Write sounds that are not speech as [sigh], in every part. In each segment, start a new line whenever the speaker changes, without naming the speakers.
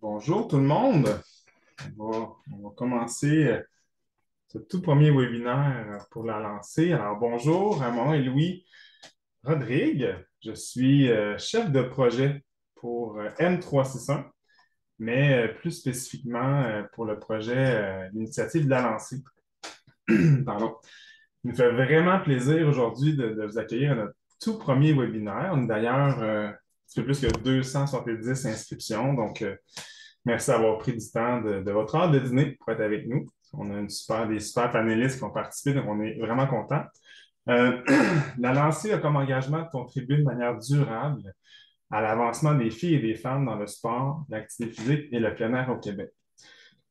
Bonjour tout le monde. On va, commencer euh, ce tout premier webinaire euh, pour la lancer. Alors bonjour Ramon et Louis Rodrigue. Je suis euh, chef de projet pour m 3600 mais plus spécifiquement pour le projet L'initiative de la lancée. [clears throat] Pardon. Il nous fait vraiment plaisir aujourd'hui de, de, vous accueillir à notre tout premier webinaire. On est d'ailleurs c'est plus que 270 inscriptions. Donc, euh, merci d'avoir pris du temps de, votre heure de dîner pour être avec nous. On a des super panélistes qui ont participé, donc on est vraiment contents. Euh, [clears throat] la lancée a comme engagement de contribuer de manière durable à l'avancement des filles et des femmes dans le sport, l'activité physique et le plein air au Québec.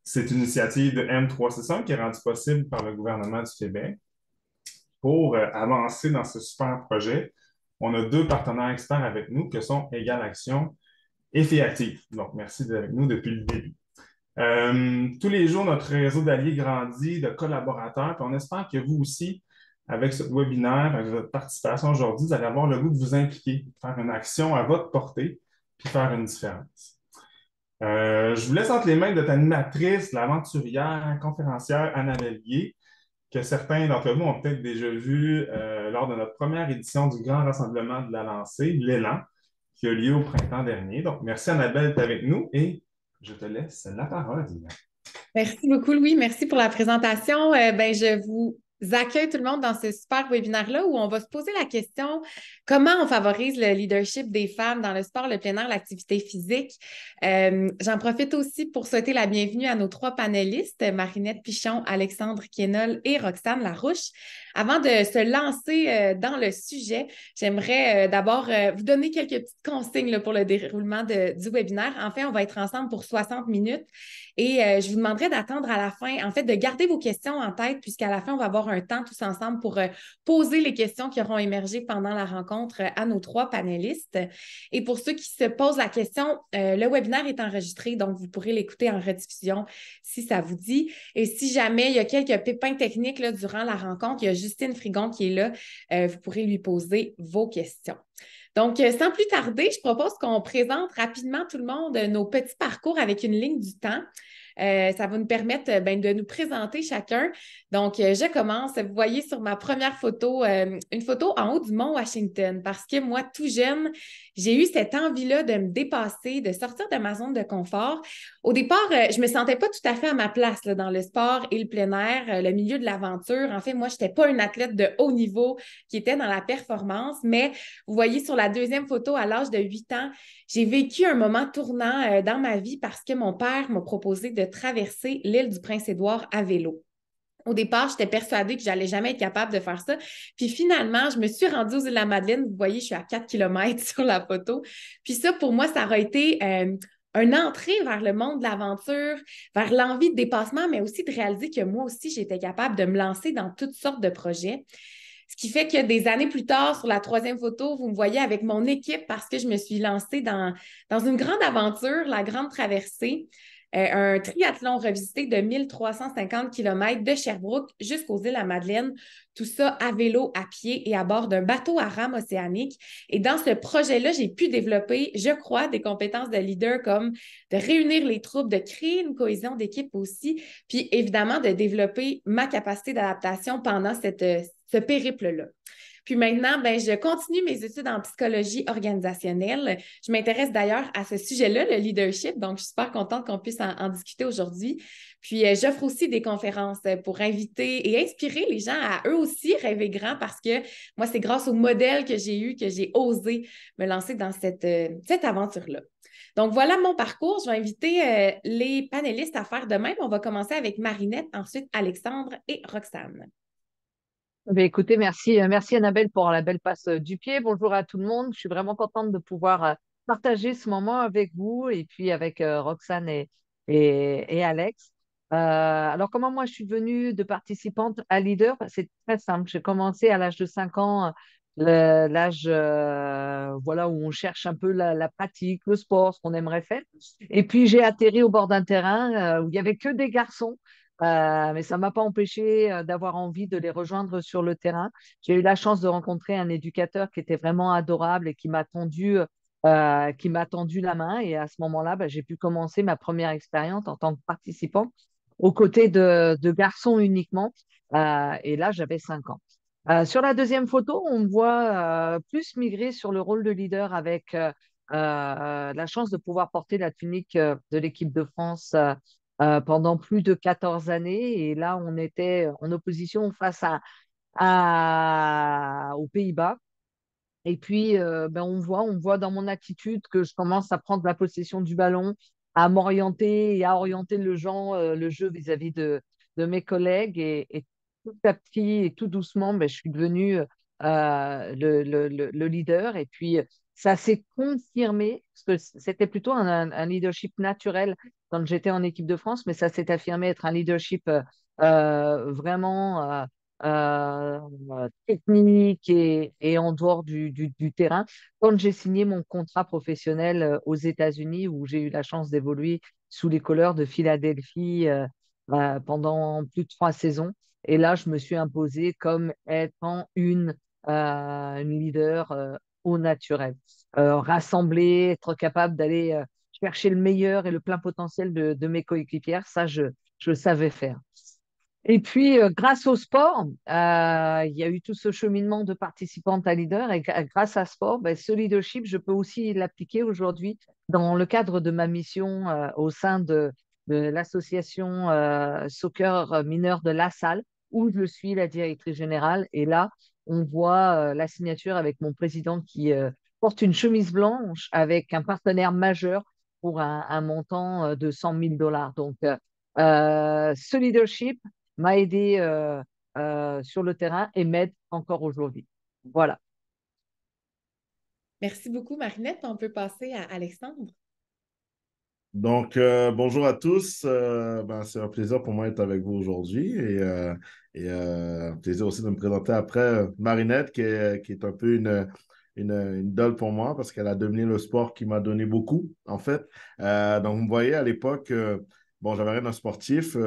C'est une initiative de m 365 qui est rendue possible par le gouvernement du Québec. Pour euh, avancer dans ce super projet, on a deux partenaires experts avec nous que sont Égal Action et Féactive. Donc, merci d'être avec nous depuis le début. Euh, tous les jours, notre réseau d'alliés grandit, de collaborateurs, puis on espère que vous aussi, avec ce webinaire, avec votre participation aujourd'hui, vous allez avoir le goût de vous impliquer, de faire une action à votre portée, puis faire une différence. Euh, je vous laisse entre les mains de notre animatrice, l'aventurière, conférencière Anna Bélier que certains d'entre vous ont peut-être déjà vu euh, lors de notre première édition du grand rassemblement de la lancée, l'élan, qui a lieu au printemps dernier. Donc, merci Annabelle d'être avec nous et je te laisse la parole.
Merci beaucoup,
Louis. Merci pour la présentation. Euh, ben, je vous accueille tout le monde dans ce super webinaire-là où on va se poser la question comment on favorise le leadership des femmes dans le sport, le plein air, l'activité physique. Euh, j'en profite aussi pour souhaiter la bienvenue à nos trois panélistes, Marinette Pichon, Alexandre Quénol et Roxane Larouche. Avant de se lancer euh, dans le sujet, j'aimerais euh, d'abord euh, vous donner quelques petites consignes pour le déroulement du webinaire. En fait, on va être ensemble pour 60 minutes et je vous demanderai d'attendre à la fin, en fait, de garder vos questions en tête puisqu'à la fin, on va avoir un temps tous ensemble pour poser les questions qui auront émergé pendant la rencontre à nos trois panélistes. Et pour ceux qui se posent la question, le webinaire est enregistré, donc vous pourrez l'écouter en rediffusion si ça vous dit. Et si jamais il y a quelques pépins techniques durant la rencontre, il y a juste Justine Frigon qui est là. Euh, vous pourrez lui poser vos questions. Donc, euh, sans plus tarder, je propose qu'on présente rapidement tout le monde euh, nos petits parcours avec une ligne du temps. ça va nous permettre ben, de nous présenter chacun. Donc, je commence. Vous voyez sur ma première photo, une photo en haut du mont Washington, parce que moi, tout jeune, j'ai eu cette envie-là de me dépasser, de sortir de ma zone de confort. Au départ, euh, je me sentais pas tout à fait à ma place dans le sport et le plein air, euh, le milieu de l'aventure. En fait, moi, je n'étais pas une athlète de haut niveau qui était dans la performance, mais vous voyez sur la deuxième photo, à l'âge de 8 ans, j'ai vécu un moment tournant euh, dans ma vie parce que mon père m'a proposé de traverser l'île du Prince-Édouard à vélo. Au départ, j'étais persuadée que j'allais jamais être capable de faire ça. Puis finalement, je me suis rendue aux îles de la Madeleine. Vous voyez, je suis à 4 km [laughs] sur la photo. Puis ça, pour moi, ça aurait été une entrée vers le monde de l'aventure, vers l'envie de dépassement, mais aussi de réaliser que moi aussi, j'étais capable de me lancer dans toutes sortes de projets. Ce qui fait que des années plus tard, sur la troisième photo, vous me voyez avec mon équipe parce que je me suis lancée dans, dans une grande aventure, la grande traversée. Euh, un triathlon revisité de 1350 km de Sherbrooke jusqu'aux îles à Madeleine, tout ça à vélo, à pied et à bord d'un bateau à rame océanique. Et dans ce projet-là, j'ai pu développer, je crois, des compétences de leader comme de réunir les troupes, de créer une cohésion d'équipe aussi, puis évidemment de développer ma capacité d'adaptation pendant cette, euh, ce périple-là. Puis maintenant, ben, je continue mes études en psychologie organisationnelle. Je m'intéresse d'ailleurs à ce sujet-là, le leadership. Donc, je suis super contente qu'on puisse en, discuter aujourd'hui. Puis, euh, j'offre aussi des conférences pour inviter et inspirer les gens à eux aussi rêver grand parce que moi, c'est grâce au modèle que j'ai eu que j'ai osé me lancer dans cette, euh, cette aventure-là. Donc, voilà mon parcours. Je vais inviter euh, les panélistes à faire de même. On va commencer avec Marinette, ensuite Alexandre et Roxane.
Eh ben, écoutez, merci, euh, merci Annabelle pour la belle passe euh, du pied. Bonjour à tout le monde. Je suis vraiment contente de pouvoir euh, partager ce moment avec vous et puis avec Roxane et, Alex. alors, comment moi je suis venue de participante à leader bah, C'est très simple. J'ai commencé à l'âge de 5 ans, l'âge voilà, où on cherche un peu la, la pratique, le sport, ce qu'on aimerait faire. Et puis, j'ai atterri au bord d'un terrain où il n'y avait que des garçons. Bah, mais ça ne m'a pas empêché d'avoir envie de les rejoindre sur le terrain. J'ai eu la chance de rencontrer un éducateur qui était vraiment adorable et qui m'a tendu, tendu la main. Et à ce moment-là, bah, j'ai pu commencer ma première expérience en tant que participant aux côtés de, de garçons uniquement. et là, j'avais 5 ans. sur la deuxième photo, on me voit plus migrer sur le rôle de leader avec euh, la chance de pouvoir porter la tunique de l'équipe de France euh, pendant plus de 14 années. Et là, on était en opposition face à, aux Pays-Bas. Et puis, euh, ben, on voit, on voit dans mon attitude que je commence à prendre la possession du ballon, à m'orienter et à orienter le, euh, le jeu vis-à-vis de, de, mes collègues. Et, tout à petit et tout doucement, ben, je suis devenue le, le, le, leader. Et puis, ça s'est confirmé, parce que c'était plutôt un, leadership naturel quand j'étais en équipe de France, mais ça s'est affirmé être un leadership euh, euh, vraiment euh, technique et, en dehors du, terrain. Quand j'ai signé mon contrat professionnel aux États-Unis, où j'ai eu la chance d'évoluer sous les couleurs de Philadelphie bah, pendant plus de trois saisons, et là, je me suis imposée comme étant une, une leader au naturel. Euh, rassembler, être capable d'aller euh, chercher le meilleur et le plein potentiel de, mes coéquipières, ça, je, je savais faire. Et puis, euh, grâce au sport, il y a eu tout ce cheminement de participante à leader. Et grâce à sport, ben, ce leadership, je peux aussi l'appliquer aujourd'hui dans le cadre de ma mission au sein de, de l'association soccer mineur de La Salle, où je suis la directrice générale. Et là, on voit euh, la signature avec mon président qui euh, porte une chemise blanche avec un partenaire majeur pour un, montant euh, de 100 000 dollars. Donc, ce leadership m'a aidé sur le terrain et m'aide encore aujourd'hui.
Voilà.
Merci beaucoup, Marinette. On peut passer à Alexandre.
Donc, euh, bonjour à tous. Euh, ben, c'est un plaisir pour moi d'être avec vous aujourd'hui et, euh, un plaisir aussi de me présenter après Marinette, qui est, qui est un peu une, une, une idole pour moi parce qu'elle a dominé le sport qui m'a donné beaucoup, en fait. donc, vous voyez, à l'époque, bon, j'avais rien d'un sportif.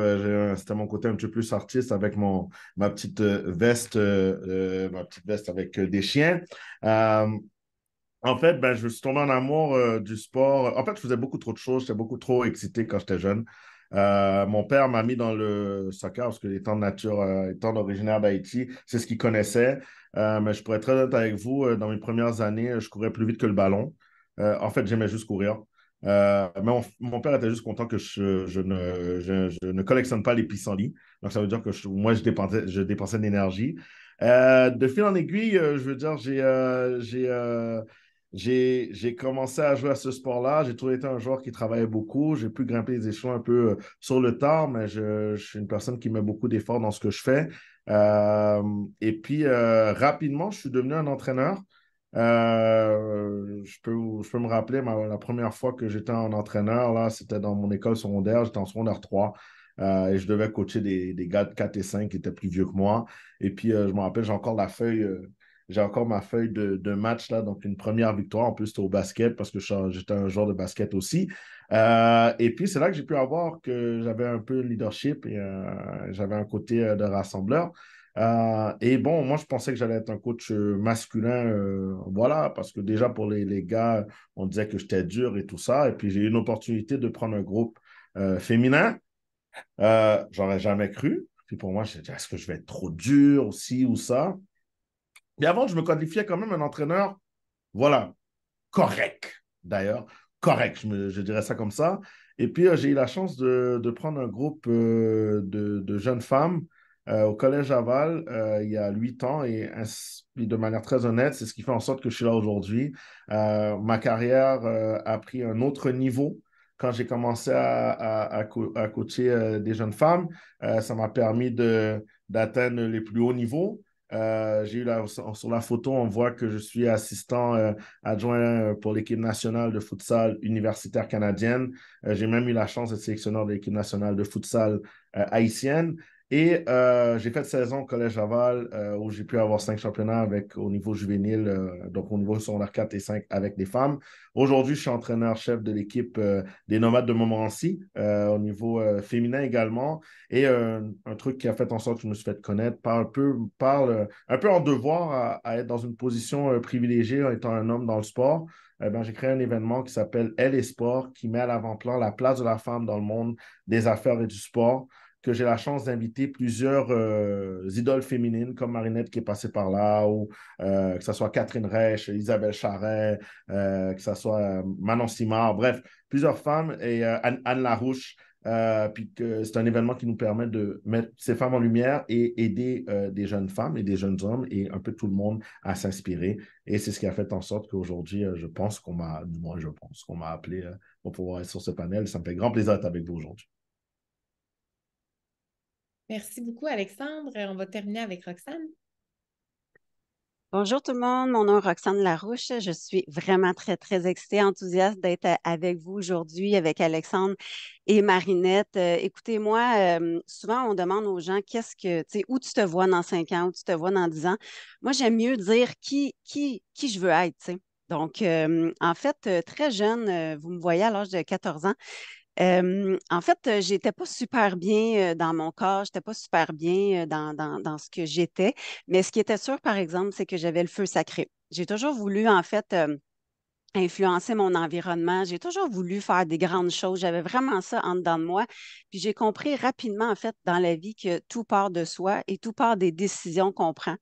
C'était mon côté un petit peu plus artiste avec mon, ma petite veste, ma petite veste avec des chiens. En fait, ben, je suis tombé en amour euh, du sport. En fait, je faisais beaucoup trop de choses. J'étais beaucoup trop excité quand j'étais jeune. Euh, mon père m'a mis dans le soccer parce que étant de nature, euh, étant originaire d'Haïti, c'est ce qu'il connaissait. mais je pourrais être très honnête avec vous, dans mes premières années, je courais plus vite que le ballon. en fait, j'aimais juste courir. mais mon père était juste content que je, ne, ne, collectionne pas les pissenlits. Donc, ça veut dire que moi, je dépensais, je dépensais de l'énergie. de fil en aiguille, je veux dire, j'ai, j'ai, j'ai commencé à jouer à ce sport-là. J'ai toujours été un joueur qui travaillait beaucoup. J'ai pu grimper les échelons un peu euh, sur le temps, mais je, suis une personne qui met beaucoup d'efforts dans ce que je fais. Euh, et puis, euh, rapidement, je suis devenu un entraîneur. je, peux, je peux me rappeler la première fois que j'étais un entraîneur, là, c'était dans mon école secondaire. J'étais en secondaire 3. et je devais coacher des, gars de 4 et 5 qui étaient plus vieux que moi. Et puis, je me rappelle, j'ai encore la feuille j'ai encore ma feuille de, match, là, donc une première victoire. En plus, c'était au basket parce que j'étais un joueur de basket aussi. Euh, et puis, c'est là que j'ai pu avoir que j'avais un peu le leadership et euh, j'avais un côté euh, de rassembleur. et bon, moi, je pensais que j'allais être un coach masculin, voilà, parce que déjà pour les, gars, on disait que j'étais dur et tout ça. Et puis, j'ai eu une opportunité de prendre un groupe féminin. féminin. J'aurais jamais cru. Puis pour moi, suis dit, est-ce que je vais être trop dur aussi ou ça? Mais avant, je me qualifiais quand même un entraîneur, voilà, correct, d'ailleurs, correct, je, dirais ça comme ça. Et puis, euh, j'ai eu la chance de, prendre un groupe euh, de, jeunes femmes euh, au Collège Aval il y a huit ans. Et, de manière très honnête, c'est ce qui fait en sorte que je suis là aujourd'hui. ma carrière a pris un autre niveau quand j'ai commencé à, à coacher des jeunes femmes. ça m'a permis d'atteindre les plus hauts niveaux. Euh, j'ai eu la, sur la photo, on voit que je suis assistant euh, adjoint euh, pour l'équipe nationale de futsal universitaire canadienne. j'ai même eu la chance d'être sélectionneur de l'équipe nationale de futsal haïtienne. Et euh, j'ai fait saison au Collège Laval euh, où j'ai pu avoir cinq championnats avec, au niveau juvénile, euh, donc au niveau secondaire 4 et 5 avec des femmes. Aujourd'hui, je suis entraîneur-chef de l'équipe des Nomades de Montmorency au niveau féminin également. Et un truc qui a fait en sorte que je me suis fait connaître par un peu, par un peu en devoir à, être dans une position privilégiée en étant un homme dans le sport. Eh ben, j'ai créé un événement qui s'appelle Elle et Sport, qui met à l'avant-plan la place de la femme dans le monde des affaires et du sport que j'ai la chance d'inviter plusieurs euh, idoles féminines comme Marinette qui est passée par là, ou euh, que ce soit Catherine Reich, Isabelle Charret, euh, que ce soit Manon Simard, bref, plusieurs femmes et Anne, Larouche. puis que c'est un événement qui nous permet de mettre ces femmes en lumière et aider des jeunes femmes et des jeunes hommes et un peu tout le monde à s'inspirer. Et c'est ce qui a fait en sorte qu'aujourd'hui, je pense qu'on m'a, du moins je pense qu'on m'a appelé pour pouvoir être sur ce panel. Ça me fait grand plaisir d'être avec vous aujourd'hui.
Merci beaucoup, Alexandre. Euh, on va terminer avec Roxane.
Bonjour tout le monde, mon nom est Roxane Larouche. Je suis vraiment très, très excitée, enthousiaste d'être avec vous aujourd'hui, avec Alexandre et Marinette. Euh, écoutez-moi, euh, souvent on demande aux gens qu'est-ce que, tu sais, où tu te vois dans cinq ans, où tu te vois dans dix ans. Moi, j'aime mieux dire qui, qui, qui je veux être, Donc, en fait, très jeune, vous me voyez à l'âge de 14 ans, en fait, j'étais pas super bien dans mon corps, j'étais pas super bien dans, ce que j'étais. Mais ce qui était sûr, par exemple, c'est que j'avais le feu sacré. J'ai toujours voulu, en fait, influencer mon environnement. J'ai toujours voulu faire des grandes choses. J'avais vraiment ça en dedans de moi. Puis j'ai compris rapidement, en fait, dans la vie que tout part de soi et tout part des décisions qu'on prend.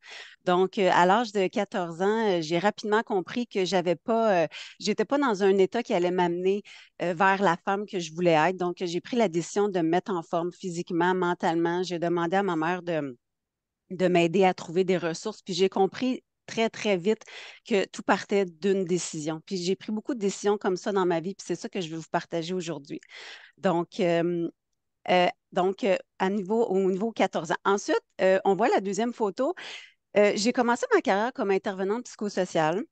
Donc, euh, à l'âge de 14 ans, euh, j'ai rapidement compris que j'avais pas, euh, j'étais pas dans un état qui allait m'amener vers la femme que je voulais être. Donc, j'ai pris la décision de me mettre en forme physiquement, mentalement. J'ai demandé à ma mère de de m'aider à trouver des ressources. Puis j'ai compris très, très vite que tout partait d'une décision. Puis j'ai pris beaucoup de décisions comme ça dans ma vie, puis c'est ça que je vais vous partager aujourd'hui. Donc, euh, donc euh, au niveau 14 ans. Ensuite, euh, on voit la deuxième photo. j'ai commencé ma carrière comme intervenante psychosociale.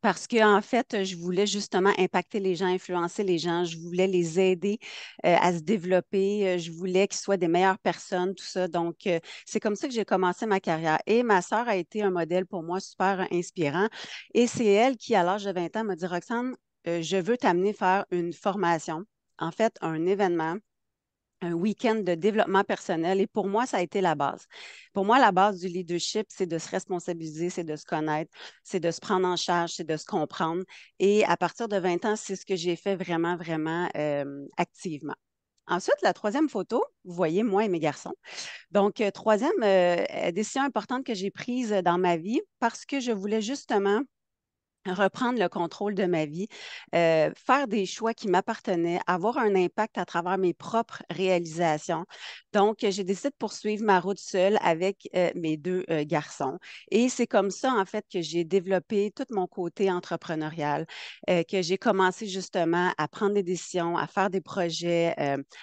Parce que en fait, je voulais justement impacter les gens, influencer les gens. Je voulais les aider euh, à se développer. Euh, je voulais qu'ils soient des meilleures personnes, tout ça. Donc, euh, c'est comme ça que j'ai commencé ma carrière. Et ma sœur a été un modèle pour moi super inspirant. Et c'est elle qui, à l'âge de 20 ans, m'a dit Roxane, je veux t'amener faire une formation, en fait, un événement un week-end de développement personnel et pour moi, ça a été la base. Pour moi, la base du leadership, c'est de se responsabiliser, c'est de se connaître, c'est de se prendre en charge, c'est de se comprendre. Et à partir de 20 ans, c'est ce que j'ai fait vraiment, vraiment euh, activement. Ensuite, la troisième photo, vous voyez moi et mes garçons. Donc, euh, troisième euh, décision importante que j'ai prise dans ma vie parce que je voulais justement reprendre le contrôle de ma vie, euh, faire des choix qui m'appartenaient, avoir un impact à travers mes propres réalisations. Donc, j'ai décidé de poursuivre ma route seule avec euh, mes deux euh, garçons. Et c'est comme ça, en fait, que j'ai développé tout mon côté entrepreneurial, que j'ai commencé justement à prendre des décisions, à faire des projets,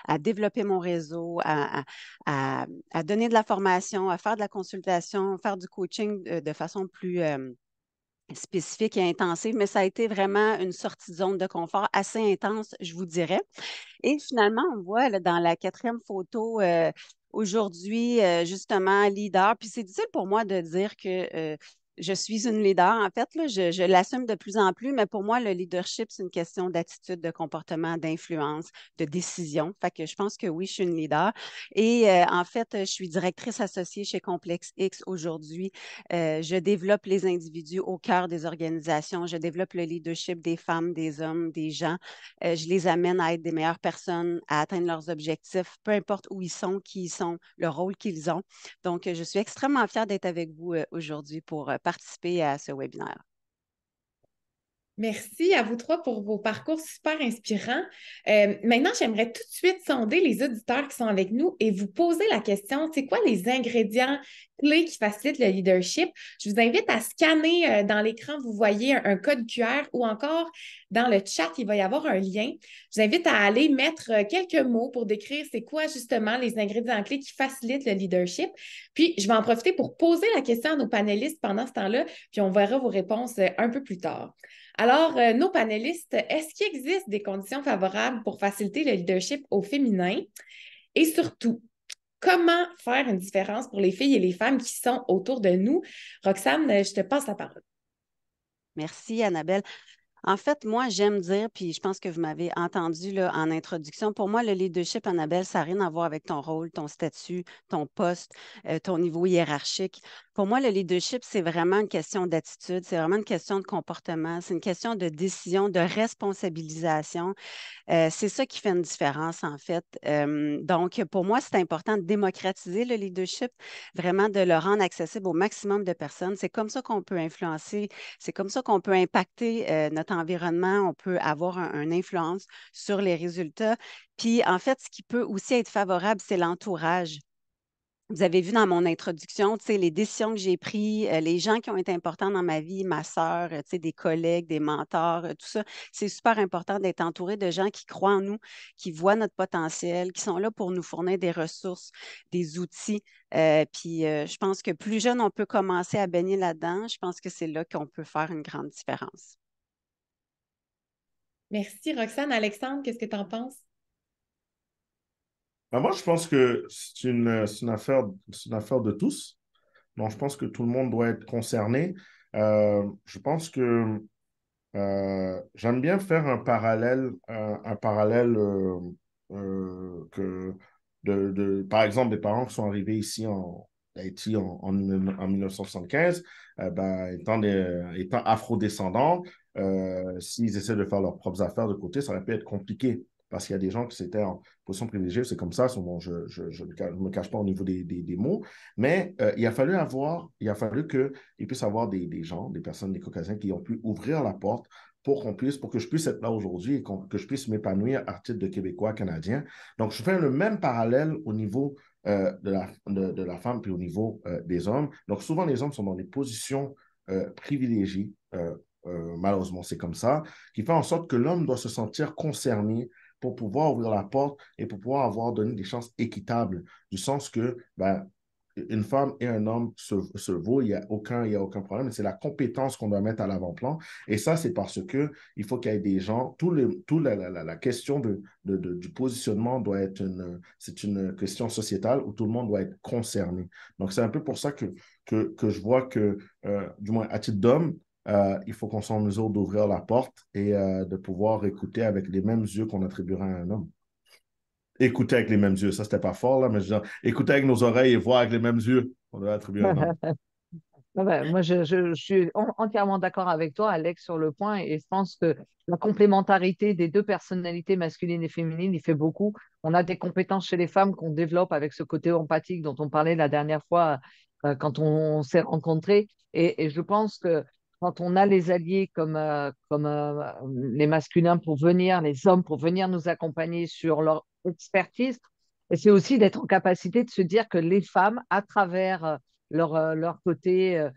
à développer mon réseau, à, à, donner de la formation, à faire de la consultation, faire du coaching de façon plus spécifique et intensive, mais ça a été vraiment une sortie de zone de confort assez intense, je vous dirais. Et finalement, on voit dans la quatrième photo euh, aujourd'hui, euh, justement, leader, puis c'est difficile pour moi de dire que euh, je suis une leader. En fait, là, je, l'assume de plus en plus, mais pour moi, le leadership, c'est une question d'attitude, de comportement, d'influence, de décision. Fait que je pense que oui, je suis une leader. Et euh, en fait, je suis directrice associée chez Complex X aujourd'hui. Euh, je développe les individus au cœur des organisations. Je développe le leadership des femmes, des hommes, des gens. Euh, je les amène à être des meilleures personnes, à atteindre leurs objectifs, peu importe où ils sont, qui ils sont, le rôle qu'ils ont. Donc, je suis extrêmement fière d'être avec vous aujourd'hui pour participer à ce webinaire.
Merci à vous trois pour vos parcours super inspirants. Euh, maintenant, j'aimerais tout de suite sonder les auditeurs qui sont avec nous et vous poser la question, c'est quoi les ingrédients clés qui facilitent le leadership? Je vous invite à scanner euh, dans l'écran, vous voyez un, code QR ou encore dans le chat, il va y avoir un lien. Je vous invite à aller mettre euh, quelques mots pour décrire c'est quoi justement les ingrédients clés qui facilitent le leadership. Puis, je vais en profiter pour poser la question à nos panélistes pendant ce temps-là, puis on verra vos réponses un peu plus tard. Alors, euh, nos panélistes, est-ce qu'il existe des conditions favorables pour faciliter le leadership au féminin? Et surtout, comment faire une différence pour les filles et les femmes qui sont autour de nous? Roxane, euh, je te passe
la parole. Merci, Annabelle. En fait, moi, j'aime dire, puis je pense que vous m'avez entendu là, en introduction, pour moi, le leadership, Annabelle, ça n'a rien à voir avec ton rôle, ton statut, ton poste, euh, ton niveau hiérarchique. Pour moi, le leadership, c'est vraiment une question d'attitude, c'est vraiment une question de comportement, c'est une question de décision, de responsabilisation. Euh, c'est ça qui fait une différence, en fait. Euh, donc, pour moi, c'est important de démocratiser le leadership, vraiment de le rendre accessible au maximum de personnes. C'est comme ça qu'on peut influencer, c'est comme ça qu'on peut impacter notre environnement, on peut avoir une influence sur les résultats. Puis en fait, ce qui peut aussi être favorable, c'est l'entourage. Vous avez vu dans mon introduction, tu sais, les décisions que j'ai prises, euh, les gens qui ont été importants dans ma vie, ma sœur, euh, des collègues, des mentors, euh, tout ça. C'est super important d'être entouré de gens qui croient en nous, qui voient notre potentiel, qui sont là pour nous fournir des ressources, des outils. puis je pense que plus jeune, on peut commencer à baigner là-dedans. Je pense que c'est là qu'on peut faire une grande différence. Merci, Roxane. Alexandre, qu'est-ce que tu en
penses?
Ben, moi, je pense que c'est une, affaire, de tous. je pense que tout le monde doit être concerné. Euh, je pense que euh, j'aime bien faire un parallèle, euh, un, parallèle que par exemple, des parents qui sont arrivés ici en, Haïti en, 1975, ben, étant, des, étant afrodescendants, euh, s'ils essaient de faire leurs propres affaires de côté, ça aurait pu être compliqué parce qu'il y a des gens qui étaient en position privilégiée, c'est comme ça, bon, je ne je, je me cache pas au niveau des, des, mots, mais euh, il a fallu avoir, il a fallu qu'il puisse avoir des, des, gens, des personnes, des Caucasiens qui ont pu ouvrir la porte pour qu'on puisse, pour que je puisse être là aujourd'hui et que je puisse m'épanouir à titre de Québécois, Canadien. Donc, je fais le même parallèle au niveau euh, de, la, de, la femme puis au niveau des hommes. Donc, souvent, les hommes sont dans des positions privilégiées euh, malheureusement c'est comme ça, qui fait en sorte que l'homme doit se sentir concerné pour pouvoir ouvrir la porte et pour pouvoir avoir donné des chances équitables, du sens que ben, une femme et un homme se, se vaut, il n'y a, aucun, il y a aucun problème. C'est la compétence qu'on doit mettre à l'avant-plan. Et ça, c'est parce que il faut qu'il y ait des gens. Tout, le, tout la, la, la question de, de, du positionnement doit être une, c'est une question sociétale où tout le monde doit être concerné. Donc, c'est un peu pour ça que, que, que je vois que, euh, du moins à titre d'homme, euh, il faut qu'on soit en mesure d'ouvrir la porte et euh, de pouvoir écouter avec les mêmes yeux qu'on attribuerait à un homme. Écouter avec les mêmes yeux, ça c'était pas fort là, mais je écouter avec nos oreilles et voir avec les mêmes yeux qu'on doit attribuer [laughs]
ben, moi, je, je, suis entièrement d'accord avec toi, Alex, sur le point, et je pense que la complémentarité des deux personnalités masculines et féminines, il fait beaucoup. On a des compétences chez les femmes qu'on développe avec ce côté empathique dont on parlait la dernière fois euh, quand on, s'est rencontrés, et, et je pense que quand on a les alliés comme, euh, euh, les masculins pour venir, les hommes pour venir nous accompagner sur leur expertise, c'est aussi d'être en capacité de se dire que les femmes, à travers euh, leur, côté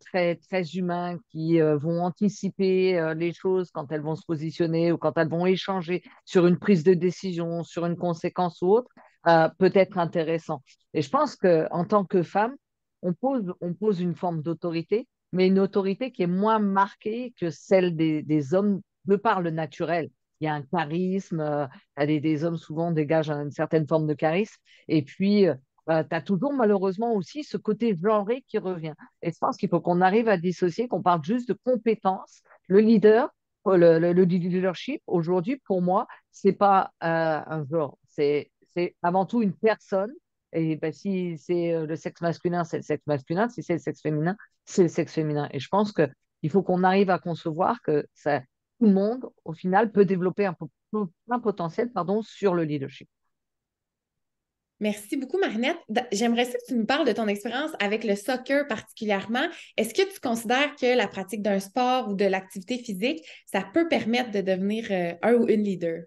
très, très humain, qui vont anticiper les choses quand elles vont se positionner ou quand elles vont échanger sur une prise de décision, sur une conséquence ou autre, peut être intéressant. Et je pense qu'en tant que femme, on pose une forme d'autorité mais une autorité qui est moins marquée que celle des, hommes de par le naturel. Il y a un charisme, les, euh, des hommes souvent dégagent une certaine forme de charisme, et puis euh, bah, tu as toujours malheureusement aussi ce côté genré qui revient. Et je pense qu'il faut qu'on arrive à dissocier, qu'on parle juste de compétences. Le leader, euh, le, leadership, aujourd'hui, pour moi, c'est pas un genre, c'est avant tout une personne et bah, si c'est le sexe masculin, c'est le sexe masculin. Si c'est le sexe féminin, c'est le sexe féminin. Et je pense qu'il faut qu'on arrive à concevoir que tout le monde, au final, peut développer un, potentiel pardon, sur le leadership. Merci beaucoup, Marinette.
J'aimerais que tu nous parles de ton expérience avec le soccer particulièrement. Est-ce que tu considères que la pratique d'un sport ou de l'activité physique, ça peut permettre de devenir euh, un ou une leader?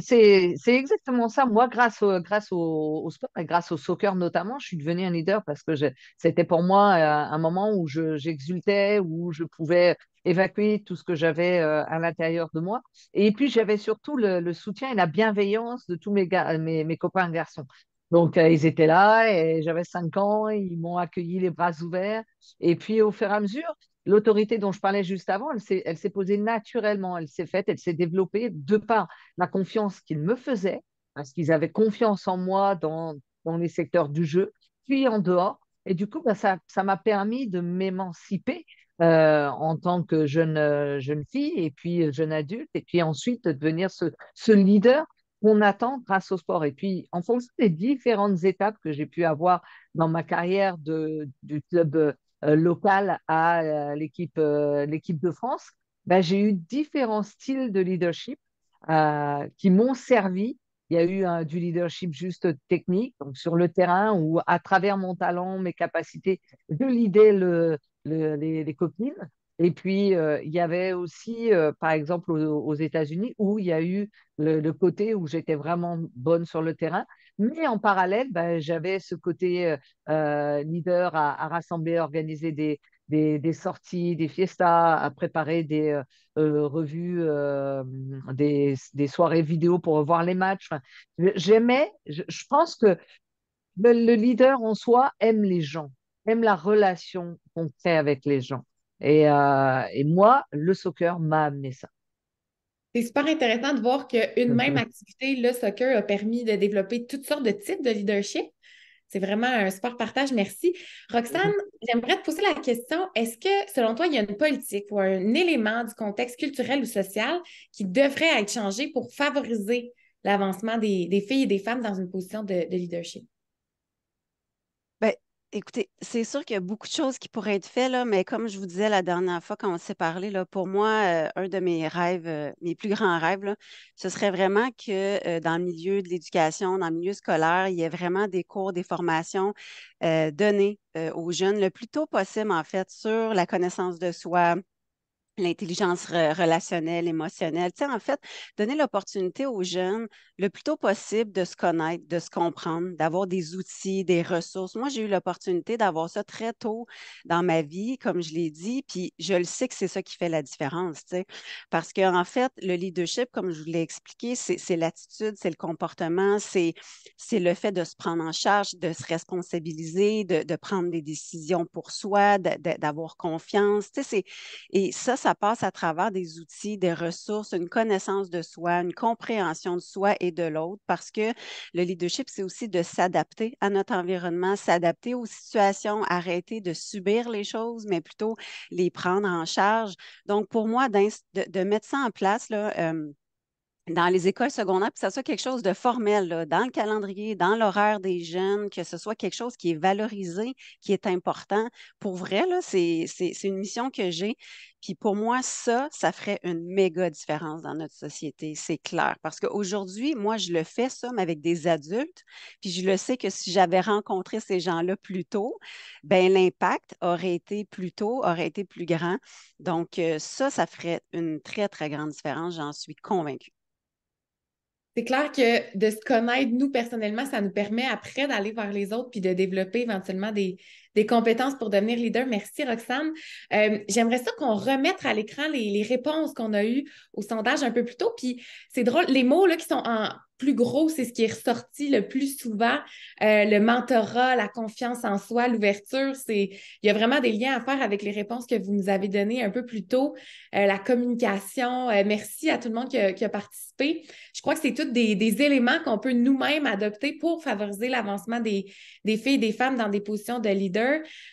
C'est exactement ça. Moi, grâce au, grâce au, sport et grâce au soccer notamment, je suis devenue un leader parce que c'était pour moi euh, un moment où j'exultais, où je pouvais évacuer tout ce que j'avais euh, à l'intérieur de moi. Et puis, j'avais surtout le, soutien et la bienveillance de tous mes, mes, mes copains garçons. Donc, euh, ils étaient là et j'avais cinq ans, et ils m'ont accueilli les bras ouverts. Et puis, au fur et à mesure, l'autorité dont je parlais juste avant, elle s'est posée naturellement, elle s'est faite, elle s'est développée de par la confiance qu'ils me faisaient, parce qu'ils avaient confiance en moi dans, les secteurs du jeu, puis en dehors. Et du coup, bah, ça m'a permis de m'émanciper euh, en tant que jeune, euh, jeune fille et puis euh, jeune adulte, et puis ensuite devenir ce, leader qu'on attend grâce au sport. Et puis, en fonction des différentes étapes que j'ai pu avoir dans ma carrière du club euh, local à euh, euh, l'équipe de France, ben, j'ai eu différents styles de leadership qui m'ont servi il y a eu hein, du leadership juste technique, sur le terrain, ou à travers mon talent, mes capacités, de leader les, les, copines. Et puis, euh, il y avait aussi, euh, par exemple, aux, États-Unis, où il y a eu le, côté où j'étais vraiment bonne sur le terrain. Mais en parallèle, ben, j'avais ce côté euh, leader à, rassembler, à organiser des, sorties, des fiestas, à préparer des revues, des, soirées vidéo pour voir les matchs. J'aimais, je, pense que le, le leader en soi aime les gens, aime la relation qu'on crée avec les gens. Euh, et, moi, le soccer m'a amené ça. C'est super
intéressant de voir qu'une mm-hmm. même activité, le soccer, a permis de développer toutes sortes de types de leadership. C'est vraiment un sport partage. Merci. Roxane, mm-hmm. j'aimerais te poser la question est-ce que, selon toi, il y a une politique ou un élément du contexte culturel ou social qui devrait être changé pour favoriser l'avancement des, filles et des femmes dans une position de leadership?
Écoutez, c'est sûr qu'il y a beaucoup de choses qui pourraient être faites, là, mais comme je vous disais la dernière fois quand on s'est parlé, là, pour moi, euh, un de mes rêves, euh, mes plus grands rêves, ce serait vraiment que euh, dans le milieu de l'éducation, dans le milieu scolaire, il y ait vraiment des cours, des formations données aux jeunes le plus tôt possible, en fait, sur la connaissance de soi, l'intelligence relationnelle, émotionnelle. en fait, donner l'opportunité aux jeunes le plus tôt possible de se connaître, de se comprendre, d'avoir des outils, des ressources. Moi, j'ai eu l'opportunité d'avoir ça très tôt dans ma vie, comme je l'ai dit, puis je le sais que c'est ça qui fait la différence, parce que en fait, le leadership, comme je vous l'ai expliqué, c'est l'attitude, c'est le comportement, c'est le fait de se prendre en charge, de se responsabiliser, de, prendre des décisions pour soi, d'avoir confiance, et ça, ça passe à travers des outils, des ressources, une connaissance de soi, une compréhension de soi et de l'autre, parce que le leadership, c'est aussi de s'adapter à notre environnement, s'adapter aux situations, arrêter de subir les choses, mais plutôt les prendre en charge. Donc, pour moi, de, mettre ça en place, là, euh, dans les écoles secondaires, puis que ça soit quelque chose de formel, dans le calendrier, dans l'horaire des jeunes, que ce soit quelque chose qui est valorisé, qui est important. Pour vrai, c'est une mission que j'ai. Puis pour moi, ça, ça ferait une méga différence dans notre société, c'est clair. Parce qu'aujourd'hui, moi, je le fais ça, mais avec des adultes. Puis je le sais que si j'avais rencontré ces gens-là plus tôt, ben l'impact aurait été plus tôt, aurait été plus grand. Donc euh, ça, ça ferait une très, très grande différence, j'en suis convaincue.
C'est clair que de se connaître, nous, personnellement, ça nous permet après d'aller vers les autres puis de développer éventuellement des, des compétences pour devenir leader. Merci, Roxane. Euh, j'aimerais ça qu'on remette à l'écran les, réponses qu'on a eues au sondage un peu plus tôt. Puis c'est drôle, les mots là, qui sont en plus gros, c'est ce qui est ressorti le plus souvent. Euh, le mentorat, la confiance en soi, l'ouverture, c'est il y a vraiment des liens à faire avec les réponses que vous nous avez données un peu plus tôt. Euh, la communication, merci à tout le monde qui a, participé. Je crois que c'est tous des, éléments qu'on peut nous-mêmes adopter pour favoriser l'avancement des, des filles et des femmes dans des positions de leader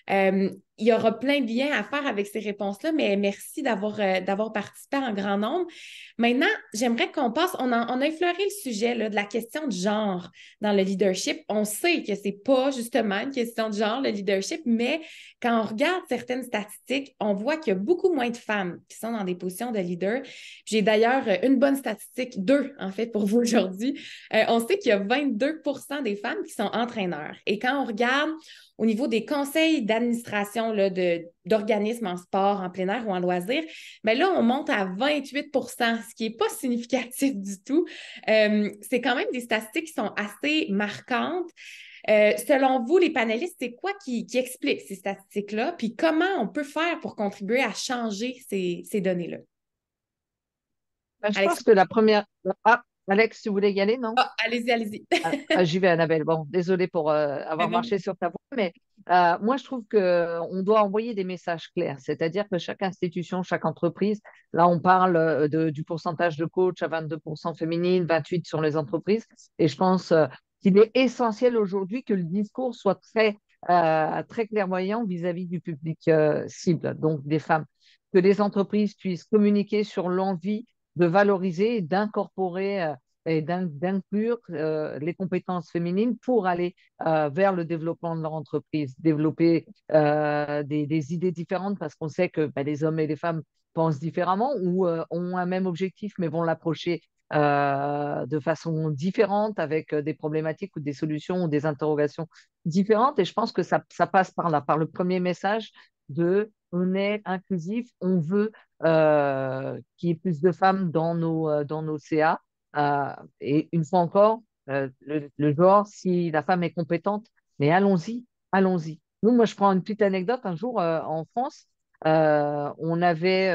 And. Um, il y aura plein de liens à faire avec ces réponses-là, mais merci d'avoir euh, participé en grand nombre. Maintenant, j'aimerais qu'on passe, on a, effleuré le sujet de la question de genre dans le leadership. On sait que ce n'est pas justement une question de genre, le leadership, mais quand on regarde certaines statistiques, on voit qu'il y a beaucoup moins de femmes qui sont dans des positions de leader. J'ai d'ailleurs euh, une bonne statistique, deux en fait, pour vous aujourd'hui. Euh, on sait qu'il y a 22 des femmes qui sont entraîneurs. Et quand on regarde au niveau des conseils d'administration d'organismes en sport, en plein air ou en loisir, mais là, on monte à 28 ce qui n'est pas [laughs] significatif du tout. Euh, c'est quand même des statistiques qui sont assez marquantes. Euh, selon vous, les panélistes, c'est quoi qui, explique ces statistiques-là? Puis comment on peut faire pour contribuer à changer ces, données-là? Ben, je pense que la
première. Ah, Alex, tu voulais y aller, non ah, Allez-y, allez-y. Ah, ah, j'y vais, Annabelle. Bon, désolée pour euh, avoir marché sur ta voie, mais euh, moi, je trouve qu'on euh, doit envoyer des messages clairs, c'est-à-dire que chaque institution, chaque entreprise, là, on parle du pourcentage de coach à 22% féminine, 28% sur les entreprises, et je pense qu'il est essentiel aujourd'hui que le discours soit très, très clairvoyant vis à -vis du public cible, donc des femmes, que les entreprises puissent communiquer sur l'envie de valoriser d'incorporer euh, et d'inclure euh, les compétences féminines pour aller euh, vers le développement de leur entreprise, développer des, idées différentes parce qu'on sait que bah, les hommes et les femmes pensent différemment ou ont un même objectif mais vont l'approcher de façon différente avec des problématiques ou des solutions ou des interrogations différentes. Et je pense que ça, ça passe par là, par le premier message de on est inclusif, on veut euh, qu'il y ait plus de femmes dans nos, euh, dans nos CA. Euh, et une fois encore, le, le, genre, si la femme est compétente, mais allons-y, allons-y. Nous, moi, je prends une petite anecdote. Un jour, en France, on avait,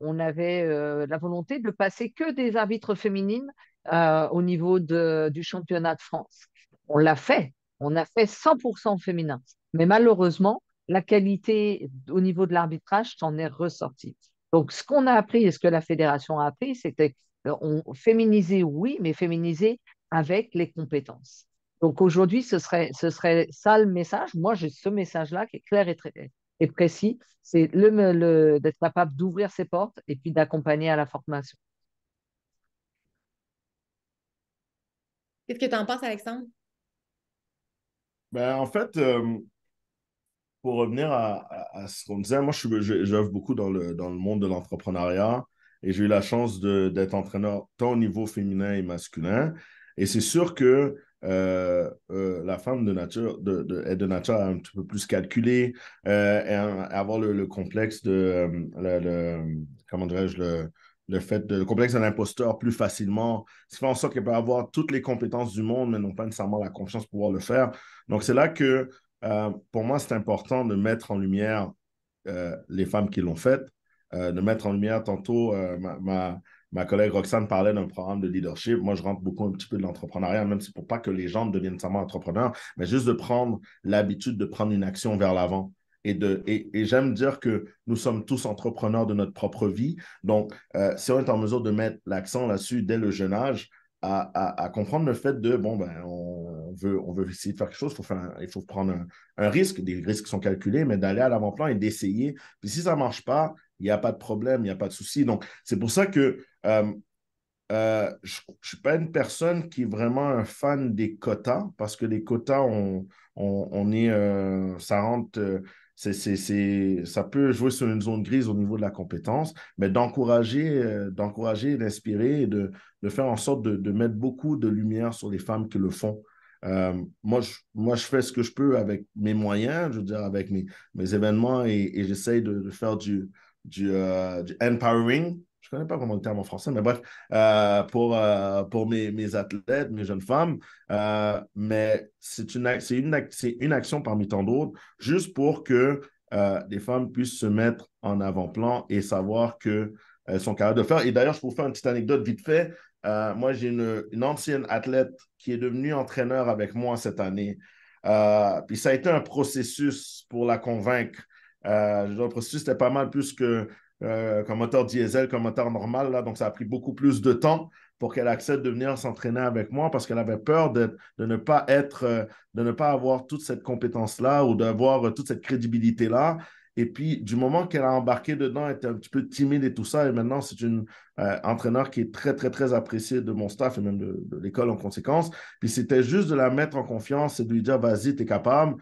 on avait la volonté de passer que des arbitres féminines au niveau de, du championnat de France. On l'a fait, on a fait 100% féminin. Mais malheureusement, la qualité au niveau de l'arbitrage s'en est ressortie. Donc, ce qu'on a appris et ce que la fédération a appris, c'était on féminiser, oui, mais féminiser avec les compétences. Donc, aujourd'hui, ce serait, ce serait ça le message. Moi, j'ai ce message-là qui est clair et, très, précis. C'est le, d'être capable d'ouvrir ses portes et puis d'accompagner à la formation.
Qu'est-ce que tu en penses, Alexandre?
Ben, en fait, euh, pour revenir à, ce qu'on disait, moi, j'œuvre beaucoup dans le, dans le monde de l'entrepreneuriat et j'ai eu la chance d'être entraîneur tant au niveau féminin et masculin. Et c'est sûr que euh, euh, la femme de nature de, de, est de nature un petit peu plus calculée, euh, et avoir le, complexe de le, comment dirais-je le, fait de, complexe de l'imposteur plus facilement, ce qui fait en sorte qu'elle peut avoir toutes les compétences du monde, mais non pas nécessairement la confiance pour pouvoir le faire. Donc, c'est là que euh, pour moi, c'est important de mettre en lumière euh, les femmes qui l'ont faites, euh, de mettre en lumière tantôt, ma, ma, ma, collègue Roxane parlait d'un programme de leadership. Moi, je rentre beaucoup un petit peu de l'entrepreneuriat, même si pour pas que les gens deviennent seulement entrepreneurs, mais juste de prendre l'habitude de prendre une action vers l'avant. Et, de, et, et j'aime dire que nous sommes tous entrepreneurs de notre propre vie. Donc, si on est en mesure de mettre l'accent là-dessus dès le jeune âge, à, comprendre le fait de, bon, ben, on veut, on veut essayer de faire quelque chose, faire il faut prendre un, risque, des risques qui sont calculés, mais d'aller à l'avant-plan et d'essayer. Puis si ça ne marche pas, il n'y a pas de problème, il n'y a pas de souci. Donc, c'est pour ça que euh, euh, je ne suis pas une personne qui est vraiment un fan des quotas, parce que les quotas, on, on, on est, euh, ça rentre c'est ça peut jouer sur une zone grise au niveau de la compétence, mais d'encourager, euh, d'encourager, d'inspirer de, faire en sorte de, mettre beaucoup de lumière sur les femmes qui le font. Euh, moi, je, moi, je fais ce que je peux avec mes moyens, je veux dire, avec mes, événements et, j'essaye de, faire du, du, euh, du empowering je connais pas vraiment le terme en français, mais bref, euh, pour, euh, pour mes, mes, athlètes, mes jeunes femmes. Euh, mais c'est une, une, une, action parmi tant d'autres, juste pour que des femmes puissent se mettre en avant-plan et savoir qu'elles sont capables de faire. Et d'ailleurs, je vous faire une petite anecdote vite fait. moi, j'ai une, une, ancienne athlète qui est devenue entraîneur avec moi cette année. puis ça a été un processus pour la convaincre. le processus était pas mal plus que euh, comme moteur diesel, comme moteur normal. Là, donc, ça a pris beaucoup plus de temps pour qu'elle accepte de venir s'entraîner avec moi parce qu'elle avait peur de, ne pas être, euh, de ne pas avoir toute cette compétence-là ou d'avoir euh, toute cette crédibilité-là. Et puis, du moment qu'elle a embarqué dedans, elle était un petit peu timide et tout ça. Et maintenant, c'est une entraîneur qui est très, très, très appréciée de mon staff et même de, l'école en conséquence. Puis, c'était juste de la mettre en confiance et de lui dire, vas-y, es capable.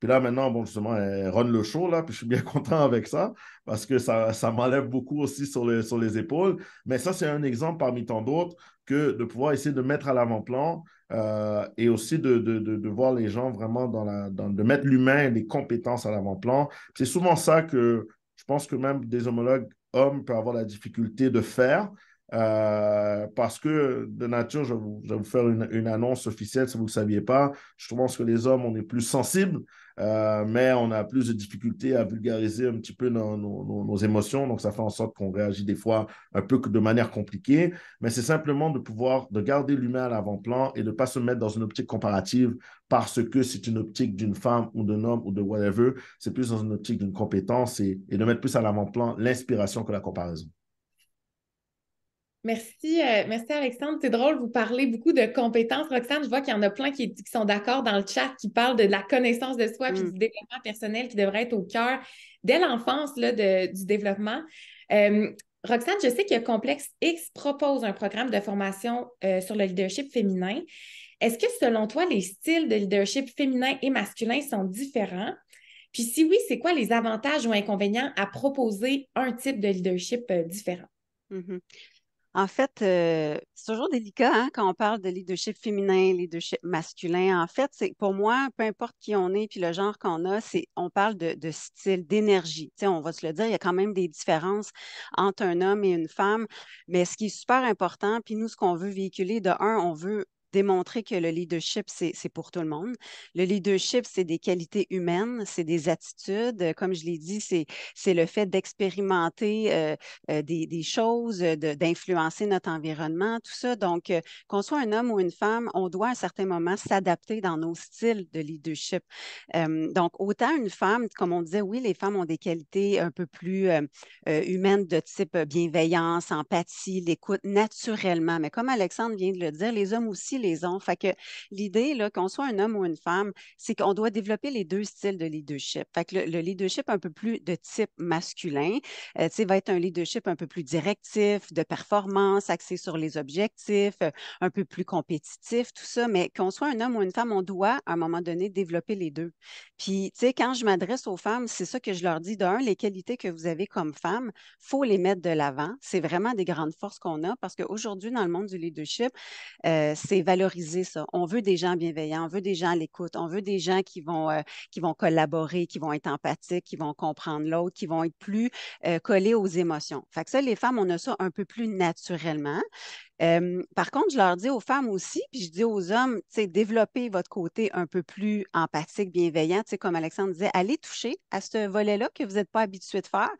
Puis là, maintenant, bon, justement, elle run le show, là, puis je suis bien [laughs] content avec ça, parce que ça, ça m'enlève beaucoup aussi sur, le, sur les épaules. Mais ça, c'est un exemple parmi tant d'autres que de pouvoir essayer de mettre à l'avant-plan euh, et aussi de, de, de, voir les gens vraiment dans la. Dans, de mettre l'humain et les compétences à l'avant-plan. C'est souvent ça que je pense que même des homologues hommes peuvent avoir la difficulté de faire. Euh, parce que de nature, je vais vous, faire une, une, annonce officielle si vous ne le saviez pas. Je pense que les hommes, on est plus sensibles euh, mais on a plus de difficultés à vulgariser un petit peu nos, émotions. Donc, ça fait en sorte qu'on réagit des fois un peu de manière compliquée. Mais c'est simplement de pouvoir de garder l'humain à l'avant-plan et de ne pas se mettre dans une optique comparative parce que c'est une optique d'une femme ou d'un homme ou de whatever. C'est plus dans une optique d'une compétence et de mettre plus à l'avant-plan l'inspiration que la comparaison.
Merci, euh, merci Alexandre. C'est drôle, vous parlez beaucoup de compétences. Roxane, je vois qu'il y en a plein qui, sont d'accord dans le chat, qui parlent de la connaissance de soi et hmm. du développement personnel qui devrait être au cœur dès l'enfance du développement. Euh, Roxane, je sais que Complexe X propose un programme de formation euh, sur le leadership féminin. Est-ce que selon toi, les styles de leadership féminin et masculin sont différents? Puis si oui, c'est quoi les avantages ou inconvénients à proposer un type de leadership différent?
Mm-hmm. En fait, euh, c'est toujours délicat hein, quand on parle de leadership féminin, leadership masculin. En fait, c'est pour moi, peu importe qui on est, puis le genre qu'on a, c'est on parle de, style, d'énergie. on va se le dire, il y a quand même des différences entre un homme et une femme. Mais ce qui est super important, puis nous, ce qu'on veut véhiculer, de un, on veut démontrer que le leadership, c'est pour tout le monde. Le leadership, c'est des qualités humaines, c'est des attitudes. Euh, comme je l'ai dit, c'est le fait d'expérimenter euh, euh, des, choses, d'influencer notre environnement, tout ça. Donc, qu'on soit un homme ou une femme, on doit à un certain moment s'adapter dans nos styles de leadership. donc, autant une femme, comme on disait, oui, les femmes ont des qualités un peu plus humaines de type bienveillance, empathie, l'écoute naturellement. Mais comme Alexandre vient de le dire, les hommes aussi les ont. Fait que l'idée, là, qu'on soit un homme ou une femme, c'est qu'on doit développer les deux styles de leadership. Fait le, leadership un peu plus de type masculin, euh, sais va être un leadership un peu plus directif, de performance, axé sur les objectifs, euh, un peu plus compétitif, tout ça. Mais qu'on soit un homme ou une femme, on doit, à un moment donné, développer les deux. Puis, tu sais, quand je m'adresse aux femmes, c'est ça que je leur dis. D'un, les qualités que vous avez comme femme, faut les mettre de l'avant. C'est vraiment des grandes forces qu'on a parce qu'aujourd'hui, dans le monde du leadership, euh, c'est valoriser ça. On veut des gens bienveillants, on veut des gens à l'écoute, on veut des gens qui vont, euh, qui vont collaborer, qui vont être empathiques, qui vont comprendre l'autre, qui vont être plus euh, collés aux émotions. Fait ça, les femmes, on a ça un peu plus naturellement par contre, je leur dis aux femmes aussi, puis je dis aux hommes, développez votre côté un peu plus empathique, bienveillant, comme Alexandre disait, allez toucher à ce volet-là que vous n'êtes pas habitué de faire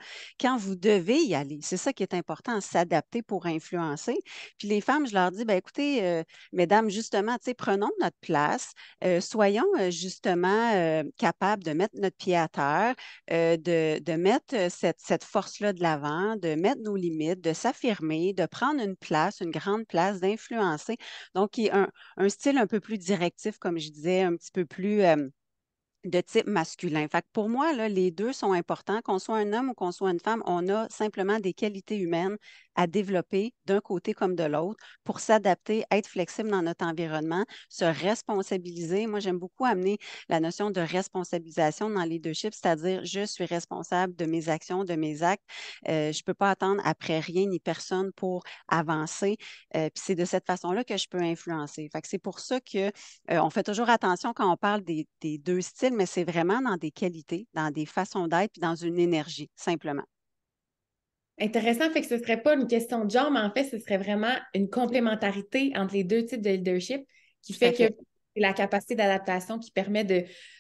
quand vous devez y aller. C'est ça qui est important, s'adapter pour influencer. Puis les femmes, je leur dis, ben, écoutez, euh, mesdames, justement, prenons notre place, euh, soyons euh, justement capables de mettre notre pied à terre, de, de, mettre cette, cette force-là de l'avant, de mettre nos limites, de s'affirmer, de prendre une place, une grande prendre place, d'influencer. Donc, il a un, style un peu plus directif, comme je disais, un petit peu plus euh, de type masculin. Fait pour moi, là, les deux sont importants. Qu'on soit un homme ou qu'on soit une femme, on a simplement des qualités humaines à développer d'un côté comme de l'autre pour s'adapter, être flexible dans notre environnement, se responsabiliser. Moi, j'aime beaucoup amener la notion de responsabilisation dans les deux chiffres, c'est-à-dire je suis responsable de mes actions, de mes actes. Euh, je ne peux pas attendre après rien ni personne pour avancer. Euh, puis c'est de cette façon-là que je peux influencer. Fait c'est pour ça qu'on euh, on fait toujours attention quand on parle des, des deux styles mais c'est vraiment dans des qualités, dans des façons d'être, puis dans une énergie, simplement. Intéressant, fait que ce serait pas une question de genre, mais en fait, ce serait vraiment une
complémentarité entre les deux types de leadership qui fait. que c'est la capacité d'adaptation qui permet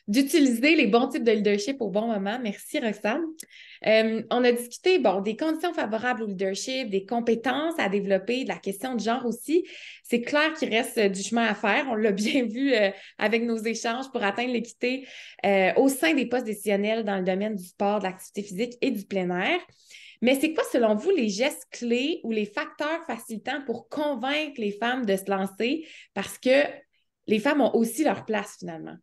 d'utiliser les bons types de leadership au bon moment. Merci, Roxane. Euh, on a discuté des conditions favorables au leadership, des compétences à développer, de la question de genre aussi. C'est clair qu'il reste euh, du chemin à faire. On l'a [laughs] bien vu euh, avec nos échanges pour atteindre l'équité au sein des postes décisionnels dans le domaine du sport, de l'activité physique et du plein air. Mais c'est quoi, selon vous, les gestes clés ou les facteurs facilitants pour convaincre les femmes de se lancer? Parce que les femmes ont aussi leur place finalement.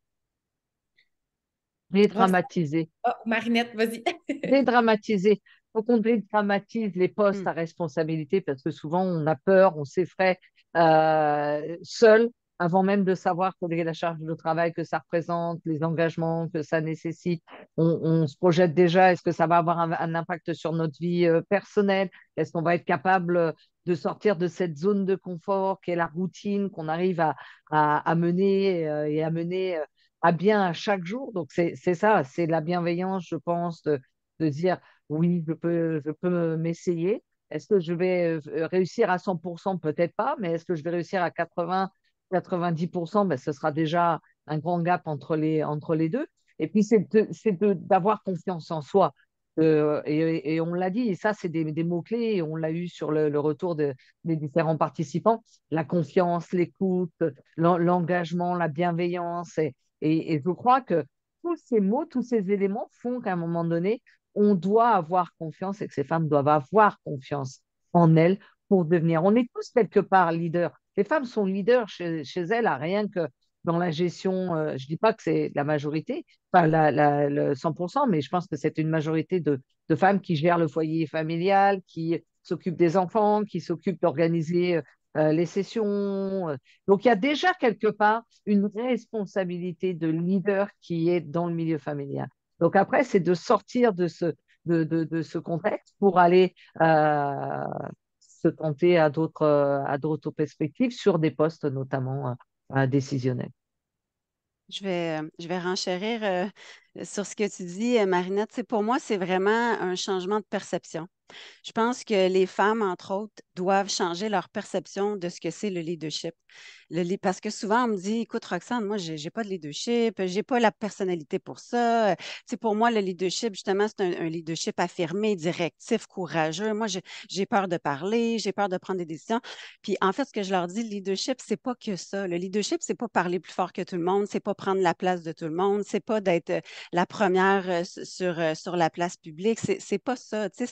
Dédramatiser. Oh, Marinette, vas-y. dédramatiser. [laughs] Il faut qu'on dédramatise les postes hmm. à responsabilité parce que souvent on a peur, on s'effraie euh, seul avant même de savoir quelle est la charge de travail que ça représente, les engagements que ça nécessite. On, se projette déjà, est-ce que ça va avoir un, impact sur notre vie euh, personnelle Est-ce qu'on va être capable euh, de sortir de cette zone de confort qui est la routine qu'on arrive à, à, mener euh, et à mener à bien à chaque jour Donc c'est ça, c'est la bienveillance, je pense, de, de, dire oui, je peux, je peux m'essayer. Est-ce que je vais réussir à 100% Peut-être pas, mais est-ce que je vais réussir à 80 90%, ben, ce sera déjà un grand gap entre les, entre les deux. Et puis, c'est d'avoir confiance en soi. Euh, et, on l'a dit, et ça, c'est des, mots-clés, on l'a eu sur le, retour des différents participants, la confiance, l'écoute, l'engagement, la bienveillance. Et, et, et, je crois que tous ces mots, tous ces éléments font qu'à un moment donné, on doit avoir confiance et que ces femmes doivent avoir confiance en elles pour devenir. On est tous quelque part leaders les femmes sont leaders chez, chez elles, à rien que dans la gestion, euh, je ne dis pas que c'est la majorité, pas le 100%, mais je pense que c'est une majorité de, femmes qui gèrent le foyer familial, qui s'occupent des enfants, qui s'occupent d'organiser euh, euh, les sessions. Donc il y a déjà quelque part une responsabilité de leader qui est dans le milieu familial. Donc après, c'est de sortir de ce, de, ce contexte pour aller se tenter à d'autres euh, à d'autres perspectives sur des postes notamment euh, euh, décisionnels.
Je vais, je vais renchérir sur ce que tu dis, Marinette. pour moi, c'est vraiment un changement de perception. Je pense que les femmes, entre autres, doivent changer leur perception de ce que c'est le leadership. Le, parce que souvent, on me dit, écoute, Roxane, moi, je n'ai pas de leadership, j'ai pas la personnalité pour ça. C'est pour moi, le leadership, justement, c'est un, leadership affirmé, directif, courageux. Moi, j'ai peur de parler, j'ai peur de prendre des décisions. Puis, en fait, ce que je leur dis, le leadership, c'est pas que ça. Le leadership, c'est pas parler plus fort que tout le monde, c'est pas prendre la place de tout le monde, c'est pas d'être euh, la première euh, sur, euh, sur la place publique. C'est pas ça. C'est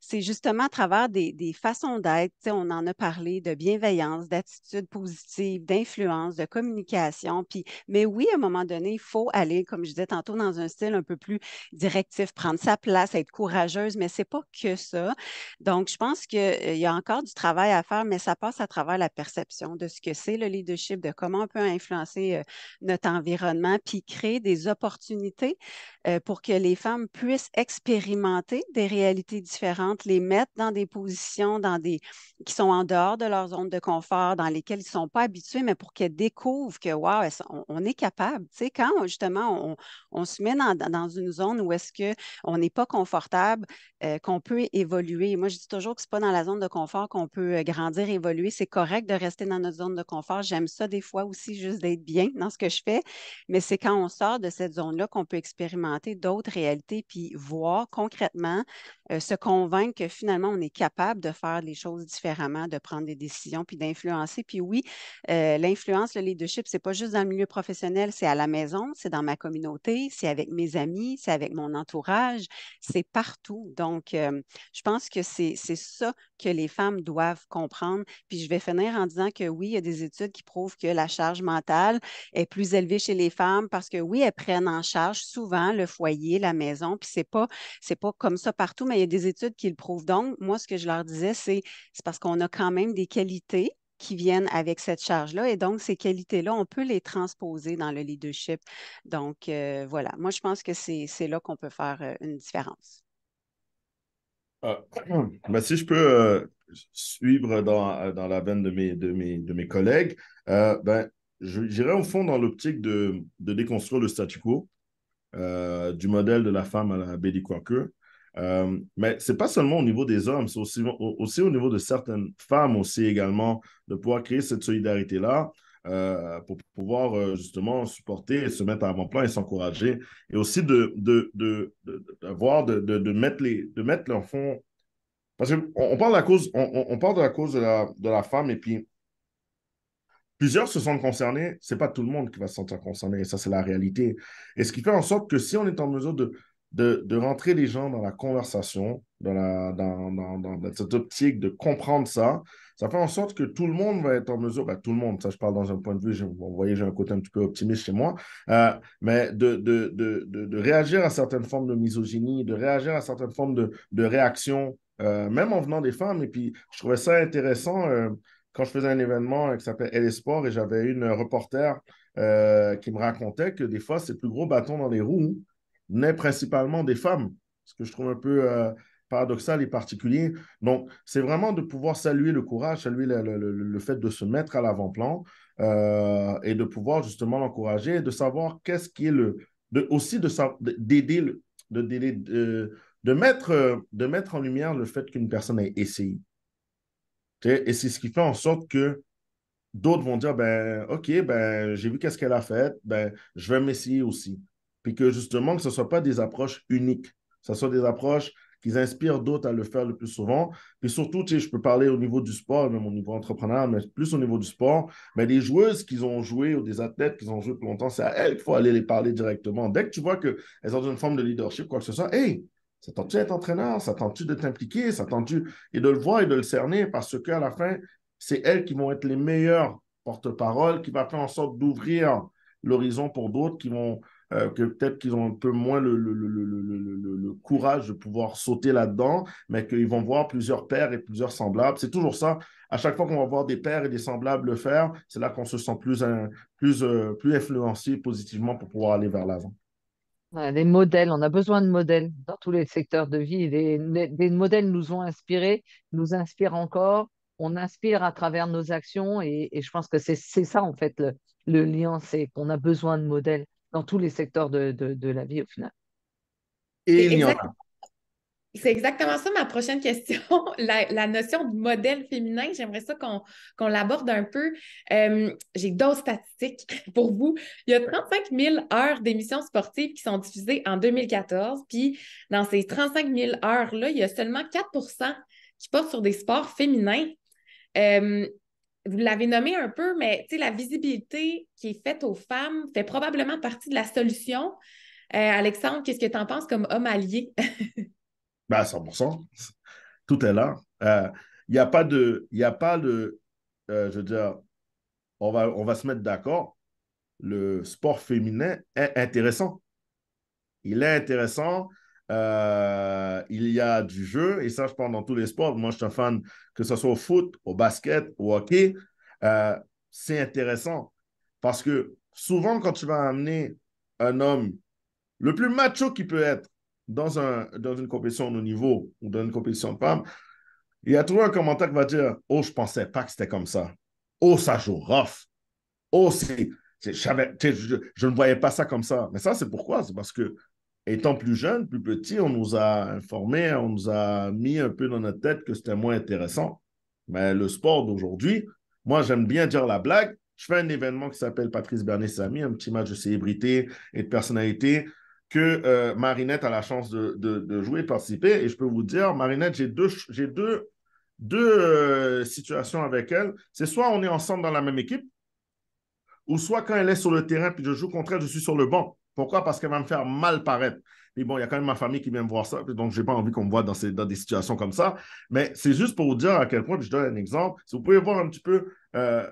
c'est justement à travers des, façons d'être. On en a parlé de bienveillance, d'attitude positive, d'influence, de communication. Puis, mais oui, à un moment donné, il faut aller, comme je disais tantôt, dans un style un peu plus directif, prendre sa place, être courageuse, mais c'est pas que ça. Donc, je pense qu'il euh, y a encore du travail à faire, mais ça passe à travers la perception de ce que c'est le leadership, de comment on peut influencer euh, notre environnement, puis créer des opportunités euh, pour que les femmes puissent expérimenter des réalités différentes les mettre dans des positions dans des, qui sont en dehors de leur zone de confort, dans lesquelles ils ne sont pas habitués, mais pour qu'elles découvrent que, wow, on, est capable. Tu sais, quand justement on, se met dans, une zone où est-ce qu'on n'est pas confortable, euh, qu'on peut évoluer. Moi, je dis toujours que ce n'est pas dans la zone de confort qu'on peut euh, grandir, évoluer. C'est correct de rester dans notre zone de confort. J'aime ça des fois aussi, juste d'être bien dans ce que je fais, mais c'est quand on sort de cette zone-là qu'on peut expérimenter d'autres réalités puis voir concrètement euh, ce qu'on convaincre que finalement, on est capable de faire les choses différemment, de prendre des décisions, puis d'influencer. Puis oui, euh, l'influence, le leadership, c'est pas juste dans le milieu professionnel, c'est à la maison, c'est dans ma communauté, c'est avec mes amis, c'est avec mon entourage, c'est partout. Donc, euh, je pense que c'est ça que les femmes doivent comprendre. Puis je vais finir en disant que oui, il y a des études qui prouvent que la charge mentale est plus élevée chez les femmes parce que oui, elles prennent en charge souvent le foyer, la maison, puis c'est pas c'est pas comme ça partout, mais il y a des études Qu'ils prouvent. Donc, moi, ce que je leur disais, c'est parce qu'on a quand même des qualités qui viennent avec cette charge-là. Et donc, ces qualités-là, on peut les transposer dans le leadership. Donc, euh, voilà, moi, je pense que c'est là qu'on peut faire euh, une différence.
Ah, [clears throat] ben, si je peux euh, suivre dans, dans, la veine de mes, de mes, collègues, ben, j'irai au fond dans l'optique de, déconstruire le statu quo du modèle de la femme à la Betty Crocker. Euh, mais c'est pas seulement au niveau des hommes, c'est aussi, aussi, au niveau de certaines femmes aussi également, de pouvoir créer cette solidarité-là euh, pour pouvoir euh, justement supporter, se mettre à l'avant-plan et s'encourager. Et aussi de, de, de, de, de mettre, les, de mettre leur fond. Parce qu'on on parle, de la cause, on, on parle de la cause de la, femme et puis plusieurs se sentent concernés. C'est pas tout le monde qui va se sentir concerné et ça, c'est la réalité. Et ce qui fait en sorte que si on est en mesure de de, rentrer les gens dans la conversation, dans, la, dans, cette optique de comprendre ça, ça fait en sorte que tout le monde va être en mesure, ben, tout le monde, ça je parle dans un point de vue, vous voyez, j'ai un côté un petit peu optimiste chez moi, euh, mais de, de, réagir à certaines formes de misogynie, de réagir à certaines formes de, réactions, euh, même en venant des femmes. Et puis, je trouvais ça intéressant euh, quand je faisais un événement qui s'appelait Elle Sport et j'avais une reporter qui me racontait que des fois, c'est le plus gros bâton dans les roues naît principalement des femmes, ce que je trouve un peu euh, paradoxal et particulier. Donc, c'est vraiment de pouvoir saluer le courage, saluer le, fait de se mettre à l'avant-plan euh, et de pouvoir justement l'encourager et de savoir qu'est-ce qui est le... De, aussi d'aider, de, d'aider de, de, mettre, de mettre en lumière le fait qu'une personne ait essayé. Et c'est ce qui fait en sorte que d'autres vont dire, ben, OK, ben, j'ai vu qu'est-ce qu'elle a fait, ben, je vais m'essayer aussi et que justement, que ce ne soit pas des approches uniques, que ce soit des approches qui inspirent d'autres à le faire le plus souvent. Et surtout, tu je peux parler au niveau du sport, même au niveau entrepreneur, mais plus au niveau du sport, mais les joueuses qu'ils ont joué ou des athlètes qu'ils ont joué plus longtemps, c'est à elles qu'il faut aller les parler directement. Dès que tu vois qu'elles ont une forme de leadership, quoi que ce soit, hey, ça tente-tu d'être entraîneur? Ça tente-tu de t'impliquer? Ça tente-tu et de le voir et de le cerner parce qu'à la fin, c'est elles qui vont être les meilleures porte-parole, qui va faire en sorte d'ouvrir l'horizon pour d'autres qui vont euh, que peut-être qu'ils ont un peu moins le, le, le, le courage de pouvoir sauter là-dedans, mais qu'ils vont voir plusieurs pairs et plusieurs semblables. C'est toujours ça. À chaque fois qu'on va voir des pairs et des semblables le faire, c'est là qu'on se sent plus, un, euh, plus, euh, plus influencé positivement pour pouvoir aller vers l'avant.
Des modèles, on a besoin de modèles dans tous les secteurs de vie. Des, modèles nous ont inspirés, nous inspirent encore on inspire à travers nos actions et, et je pense que c'est ça en fait le lien, c'est qu'on a besoin de modèles dans tous les secteurs de, la vie au final. C'est
exactement ça ma prochaine question. [laughs] La, notion du modèle féminin, j'aimerais ça qu'on l'aborde un peu. Euh, j'ai d'autres statistiques [laughs] pour vous. Il y a 35 000 heures d'émissions sportives qui sont diffusées en 2014. Puis dans ces 35 000 heures-là, il y a seulement 4 qui portent sur des sports féminins. Euh, vous l'avez nommé un peu, mais la visibilité qui est faite aux femmes fait probablement partie de la solution. Euh, Alexandre, qu'est-ce que tu en penses comme homme allié? [laughs]
ben, 100%. Tout est là. Il euh, n'y a pas de. Y a pas de euh, je veux dire, on va, on va se mettre d'accord. Le sport féminin est intéressant. Il est intéressant euh, il y a du jeu, et ça, je parle dans tous les sports. Moi, je suis un fan, que ce soit au foot, au basket, au hockey. Euh, c'est intéressant parce que souvent, quand tu vas amener un homme le plus macho qui peut être dans, un, dans une compétition de haut niveau ou dans une compétition de femmes, il y a toujours un commentaire qui va dire Oh, je pensais pas que c'était comme ça. Oh, ça joue rough. Oh, c'est. Je, je, ne voyais pas ça comme ça. Mais ça, c'est pourquoi? C'est parce que étant plus jeune, plus petit, on nous a informé, hein, on nous a mis un peu dans notre tête que c'était moins intéressant. Mais le sport d'aujourd'hui, moi, j'aime bien dire la blague. Je fais un événement qui s'appelle Patrice Bernet-Samy, un petit match de célébrité et de personnalité que euh, Marinette a la chance de, de, jouer, de participer. Et je peux vous dire, Marinette, j'ai deux, j'ai deux, deux euh, situations avec elle. C'est soit on est ensemble dans la même équipe, ou soit quand elle est sur le terrain puis je joue contre elle, je suis sur le banc. Pourquoi? Parce qu'elle va me faire mal paraître. Mais bon, il y a quand même ma famille qui vient me voir ça, donc je n'ai pas envie qu'on me voit dans, ces, dans des situations comme ça. Mais c'est juste pour vous dire à quel point, je donne un exemple, si vous pouvez voir un petit peu, euh,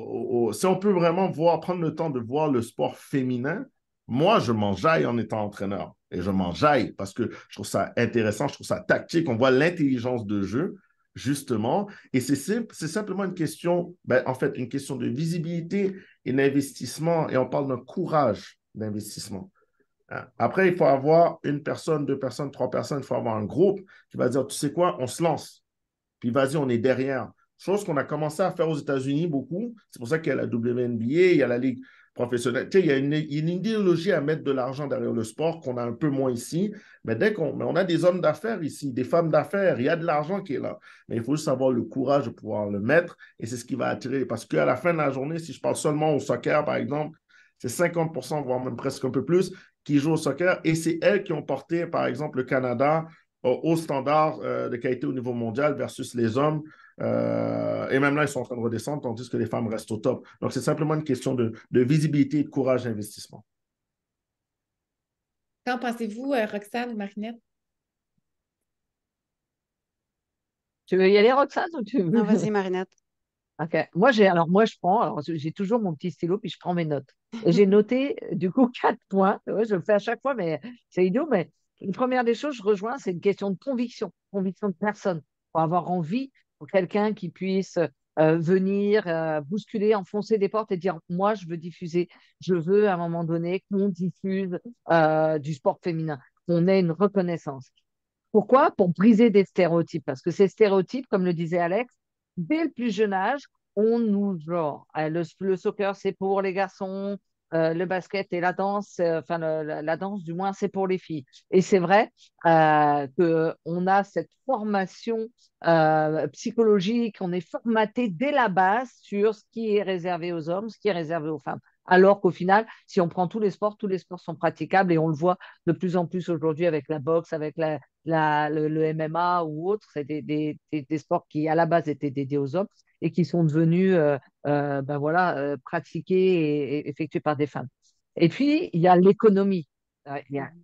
euh, si on peut vraiment voir, prendre le temps de voir le sport féminin, moi, je m'enjaille en étant entraîneur. Et je m'enjaille parce que je trouve ça intéressant, je trouve ça tactique. On voit l'intelligence de jeu, justement. Et c'est c'est simplement une question, ben, en fait, une question de visibilité et d'investissement. Et on parle d'un courage d'investissement. Euh, après, il faut avoir une personne, deux personnes, trois personnes, il faut avoir un groupe qui va dire, tu sais quoi, on se lance. Puis vas-y, on est derrière. Chose qu'on a commencé à faire aux États-Unis beaucoup. C'est pour ça qu'il y a la WNBA, il y a la Ligue professionnelle. Tu sais, il y a une, idéologie à mettre de l'argent derrière le sport qu'on a un peu moins ici. Mais dès qu'on mais on a des hommes d'affaires ici, des femmes d'affaires, il y a de l'argent qui est là. Mais il faut juste avoir le courage de pouvoir le mettre et c'est ce qui va attirer. Parce qu'à la fin de la journée, si je parle seulement au soccer, par exemple, c'est 50%, voire même presque un peu plus, qui jouent au soccer. Et c'est elles qui ont porté, par exemple, le Canada euh, au, standard euh, de qualité au niveau mondial versus les hommes. Euh, et même là, ils sont en train de redescendre, tandis que les femmes restent au top. Donc, c'est simplement une question de, visibilité visibilité, de courage d'investissement.
Qu'en pensez-vous, Roxane ou Marinette?
Tu veux y aller, Roxane, ou tu veux... Non, vas-y, Marinette. Moi,
j'ai alors moi je prends, alors j'ai toujours mon petit stylo puis je prends mes notes. Et j'ai noté euh, du coup [laughs] quatre points. je le fais à chaque fois, mais c'est idiot. Mais une première des choses, je rejoins, c'est une question de conviction, conviction de personne. Pour avoir envie, pour quelqu'un qui puisse euh, venir euh, bousculer, enfoncer des portes et dire moi je veux diffuser, je veux à un moment donné qu'on diffuse du sport féminin, qu'on ait une reconnaissance. Pourquoi Pour briser des stéréotypes, parce que ces stéréotypes, comme le disait Alex, dès le plus jeune âge, on nous genre. Euh, le, soccer, c'est pour les garçons, euh, le basket et la danse, euh, enfin la, danse du moins, c'est pour les filles. Et c'est vrai qu'on a cette formation psychologique, on est formaté dès la base sur ce qui est réservé aux hommes, ce qui est réservé aux femmes. Alors qu'au final, si on prend tous les sports, tous les sports sont praticables et on le voit de plus en plus aujourd'hui avec la boxe, avec la, le, MMA ou autre, c'est des, sports qui à la base étaient dédiés aux hommes et qui sont devenus euh, euh, ben voilà, euh, pratiqués et, effectués par des femmes. Et puis, il y a l'économie.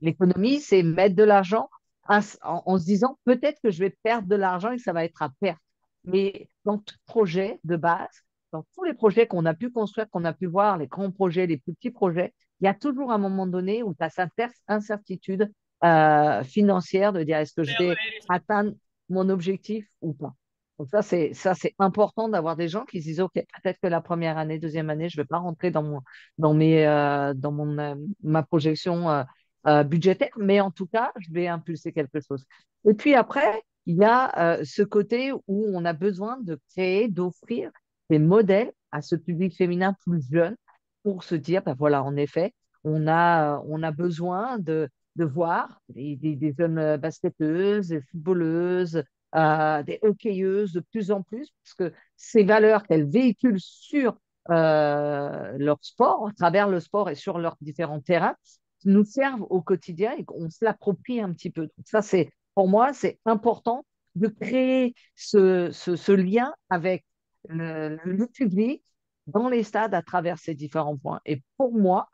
L'économie, c'est mettre de l'argent en, en, se disant peut-être que je vais perdre de l'argent et que ça va être à perte. Mais dans tout projet de base, dans tous les projets qu'on a pu construire, qu'on a pu voir, les grands projets, les plus petits projets, il y a toujours un moment donné où tu as cette incertitude euh, financière de dire est-ce que je vais atteindre mon objectif ou pas. Donc ça, c'est ça, c'est important d'avoir des gens qui se disent ok, peut-être que la première année, deuxième année, je vais pas rentrer dans mon dans mes euh, dans mon euh, ma projection budgétaire, mais en tout cas, je vais impulser quelque chose. Et puis après, il y a ce côté où on a besoin de créer, d'offrir des modèles à ce public féminin plus jeune pour se dire ben voilà, en effet, on a on a besoin de de voir des, jeunes euh, basketteuses, des footballeuses, euh, des hockeyeuses de plus en plus, parce que ces valeurs qu'elles véhiculent sur euh, leur sport, à travers le sport et sur leurs différents terrains, nous servent au quotidien et qu'on se l'approprie un petit peu. Donc ça, c'est pour moi, c'est important de créer ce, ce, lien avec le, le, public dans les stades à travers ces différents points. Et pour moi,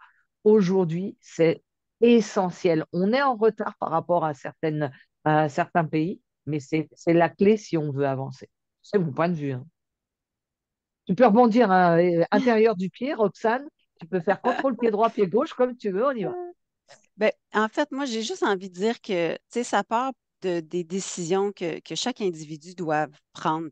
aujourd'hui, c'est essentiel. On est en retard par rapport à, certaines, certains pays, mais c'est la clé si on veut avancer. C'est mon point de vue. Hein. Tu peux
rebondir à hein, l'intérieur euh, du pied, Roxane. Tu peux faire contrôle pied droit, pied gauche, comme tu veux, on y va. Ben, en fait, moi, j'ai juste envie de dire que, tu sais, ça part des décisions que, que, chaque individu doit prendre.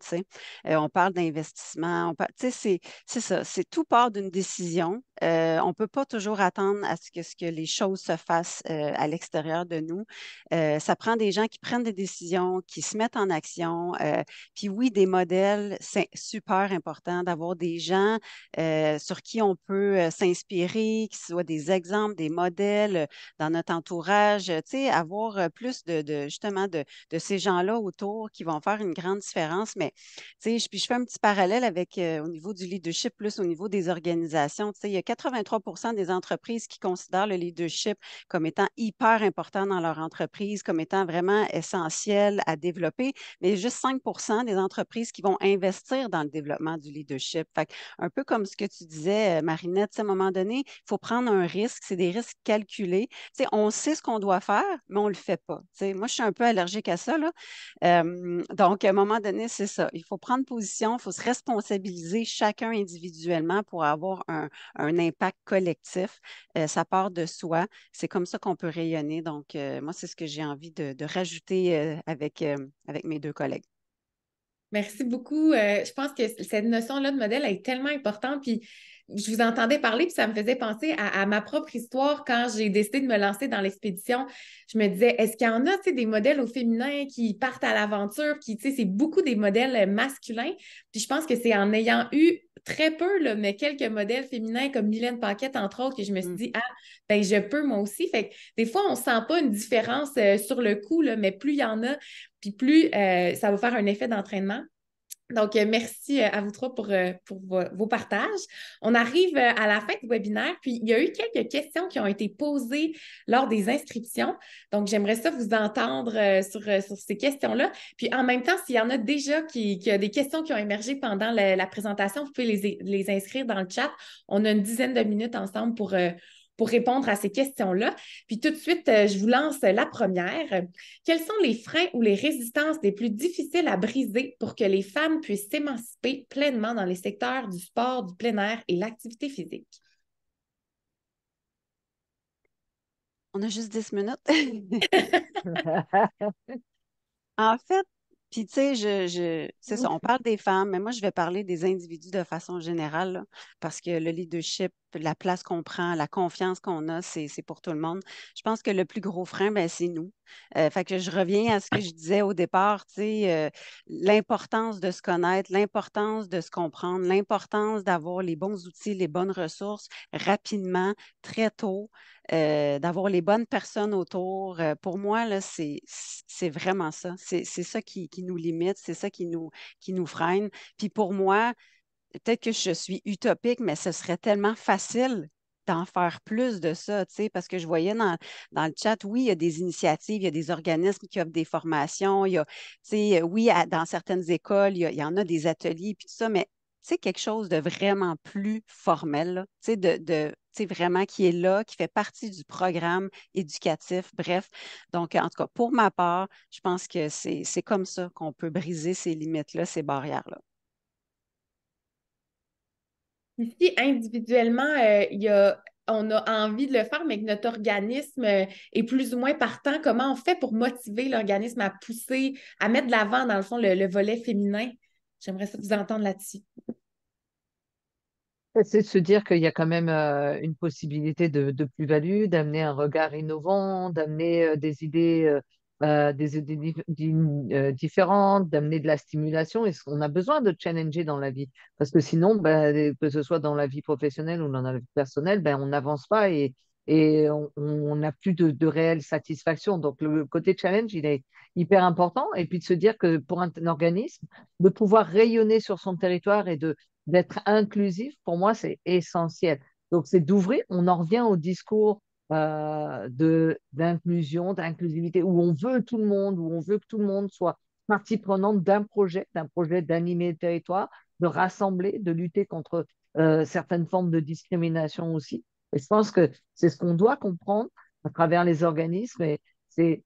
Euh, on parle d'investissement, c'est ça, c'est tout part d'une décision. Euh, on ne peut pas toujours attendre à ce que, ce que les choses se fassent euh, à l'extérieur de nous. Euh, ça prend des gens qui prennent des décisions, qui se mettent en action. puis oui, des modèles, c'est super important d'avoir des gens sur qui on peut s'inspirer, qui soient des exemples, des modèles dans notre entourage, avoir plus de, de justement de, ces gens-là autour qui vont faire une grande différence. Mais tu sais, je, fais un petit parallèle avec euh, au niveau du leadership, plus au niveau des organisations. Tu sais, il y a 83 des entreprises qui considèrent le leadership comme étant hyper important dans leur entreprise, comme étant vraiment essentiel à développer, mais juste 5 des entreprises qui vont investir dans le développement du leadership. Fait un peu comme ce que tu disais, euh, Marinette, à un moment donné, il faut prendre un risque, c'est des risques calculés. on sait ce qu'on doit faire, mais on ne le fait pas. moi, je suis un peu allergique à ça. donc, à un moment donné, c'est ça. Il faut prendre position, il faut se responsabiliser chacun individuellement pour avoir un, impact collectif. Euh, ça part de soi. C'est comme ça qu'on peut rayonner. Donc, euh, moi, c'est ce que j'ai envie de, de rajouter euh, avec, avec mes deux collègues.
Merci beaucoup. Euh, je pense que cette notion-là de modèle est tellement importante. Puis je vous entendais parler, puis ça me faisait penser à, ma propre histoire quand j'ai décidé de me lancer dans l'expédition. Je me disais, est-ce qu'il y en a des modèles au féminin qui partent à l'aventure, qui, tu c'est beaucoup des modèles euh, masculins. Puis je pense que c'est en ayant eu très peu, là, mais quelques modèles féminins comme Mylène Paquette, entre autres, que je me suis mm. dit, ah, ben je peux moi aussi. Fait des fois, on ne sent pas une différence euh, sur le coup, mais plus il y en a, puis plus euh, ça va faire un effet d'entraînement. Donc, euh, merci euh, à vous trois pour, vos, partages. On arrive à la fin du webinaire, puis il y a eu quelques questions qui ont été posées lors des inscriptions. Donc, j'aimerais ça vous entendre sur, ces questions-là. Puis en même temps, s'il y en a déjà qui, a des questions qui ont émergé pendant la, présentation, vous pouvez les, les, inscrire dans le chat. On a une dizaine de minutes ensemble pour, pour répondre à ces questions-là. Puis tout de suite, euh, je vous lance la première. Quels sont les freins ou les résistances les plus difficiles à briser pour que les femmes puissent s'émanciper pleinement dans les secteurs du
sport, du plein air et l'activité physique? On a juste 10 minutes. [laughs] en fait, puis, tu sais, je, je c'est ça, on parle des femmes, mais moi, je vais parler des individus de façon générale, parce que le leadership, la place qu'on prend, la confiance qu'on a, c'est pour tout le monde. Je pense que le plus gros frein, ben, c'est nous. Euh, fait que je reviens à ce que je disais au départ, tu sais, euh, l'importance de se connaître, l'importance de se comprendre, l'importance d'avoir les bons outils, les bonnes ressources rapidement, très tôt. Euh, d'avoir les bonnes personnes autour. Euh, pour moi, c'est, vraiment ça. C'est, ça qui, qui, nous limite, c'est ça qui nous, qui nous freine. Puis pour moi, peut-être que je suis utopique, mais ce serait tellement facile d'en faire plus de ça, tu parce que je voyais dans, le chat, oui, il y a des initiatives, il y a des organismes qui offrent des formations, il oui, dans certaines écoles, il y, en a des ateliers, puis ça, mais c'est quelque chose de vraiment plus formel, de vraiment qui est là, qui fait partie du programme éducatif, bref. Donc, en tout cas, pour ma part, je pense que c'est comme ça qu'on peut briser ces limites-là, ces barrières-là.
Ici, individuellement, euh, il y on a envie de le faire, mais que notre organisme euh, est plus ou moins partant. Comment on fait pour motiver l'organisme à pousser, à mettre de l'avant, dans le fond, le, le volet féminin? J'aimerais ça vous entendre là-dessus.
C'est de se dire qu'il y a quand même euh, une possibilité de, plus-value, d'amener un regard innovant, d'amener euh, des idées, euh, différentes, d'amener de la stimulation. Et on a besoin de challenger dans la vie. Parce que sinon, bah, que ce soit dans la vie professionnelle ou dans la vie personnelle, ben, on n'avance pas et, et on n'a plus de, réelle satisfaction. Donc le côté challenge, il est hyper important. Et puis de se dire que pour un organisme, de pouvoir rayonner sur son territoire et de, d'être inclusif, pour moi, c'est essentiel. Donc, c'est d'ouvrir, on en revient au discours euh, de d'inclusion, d'inclusivité, où on veut tout le monde, où on veut que tout le monde soit partie prenante d'un projet, d'un projet d'animer le territoire, de rassembler, de lutter contre euh, certaines formes de discrimination aussi. Et je pense que c'est ce qu'on doit comprendre à travers les organismes, et c'est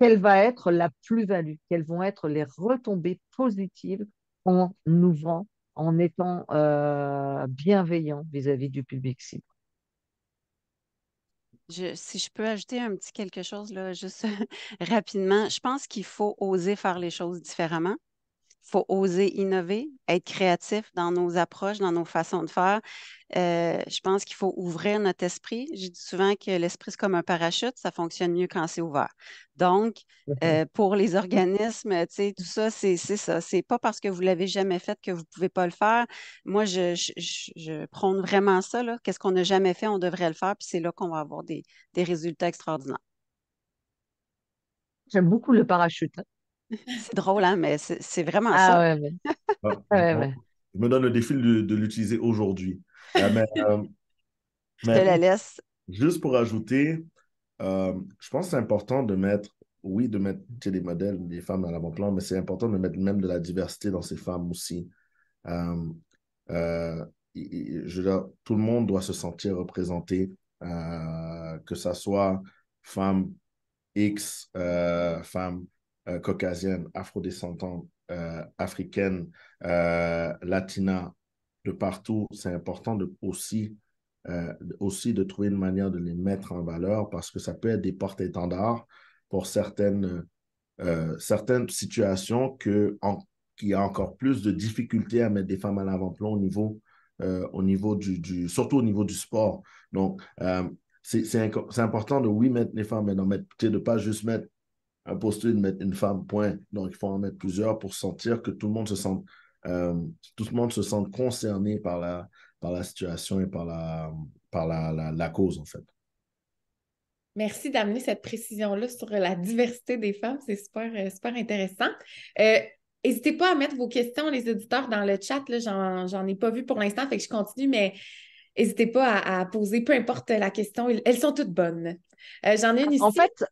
quelle va être la plus-value, quelles vont être les retombées positives en ouvrant en étant euh, bienveillant vis-à-vis du public cible.
si je peux ajouter un petit quelque chose, là, juste [laughs] rapidement, je pense qu'il faut oser faire les choses différemment. Il faut oser innover, être créatif dans nos approches, dans nos façons de faire. Euh, je pense qu'il faut ouvrir notre esprit. J'ai dit souvent que l'esprit, c'est comme un parachute, ça fonctionne mieux quand c'est ouvert. Donc, euh, pour les organismes, tu sais, tout ça, c'est ça. C'est pas parce que vous l'avez jamais fait que vous pouvez pas le faire. Moi, je, prône vraiment ça. Qu'est-ce qu'on n'a jamais fait, on devrait le faire, puis c'est là qu'on va avoir des, des résultats extraordinaires. J'aime beaucoup le parachute. Hein. C'est drôle, hein, mais c'est vraiment ah
ça. Ah, [laughs] je me donne le défi de, l'utiliser aujourd'hui. Euh, euh, je te la laisse. Juste pour ajouter, euh, je pense que c'est important de mettre, oui, de mettre des modèles, des femmes à l'avant-plan, mais c'est important de mettre même de la diversité dans ces femmes aussi. je tout le monde doit se sentir représenté, que ça soit femme X, femme caucasiennes, euh, caucasienne, afrodescendante, euh, africaine, euh, latina, de partout, c'est important de, aussi, euh, aussi de trouver une manière de les mettre en valeur parce que ça peut être des portes étendards pour certaines, certaines situations que, qui a encore plus de difficultés à mettre des femmes à l'avant-plan au niveau, au niveau du, du, surtout au niveau du sport. Donc, c'est important de, oui, mettre les femmes, mais de ne pas juste mettre postuler de mettre une femme, point. Donc, il faut en mettre plusieurs pour sentir que tout le monde se sente, euh, tout le monde se sente concerné par la, par la situation et par la, par la, cause, en fait.
Merci d'amener cette précision-là sur la diversité des femmes. C'est super, euh, super intéressant. Euh, n'hésitez pas à mettre vos questions, les auditeurs, dans le chat. J'en ai pas vu pour l'instant, fait que je continue, mais n'hésitez pas à, poser peu importe la question. Elles sont toutes bonnes.
J'en ai une ici. En fait,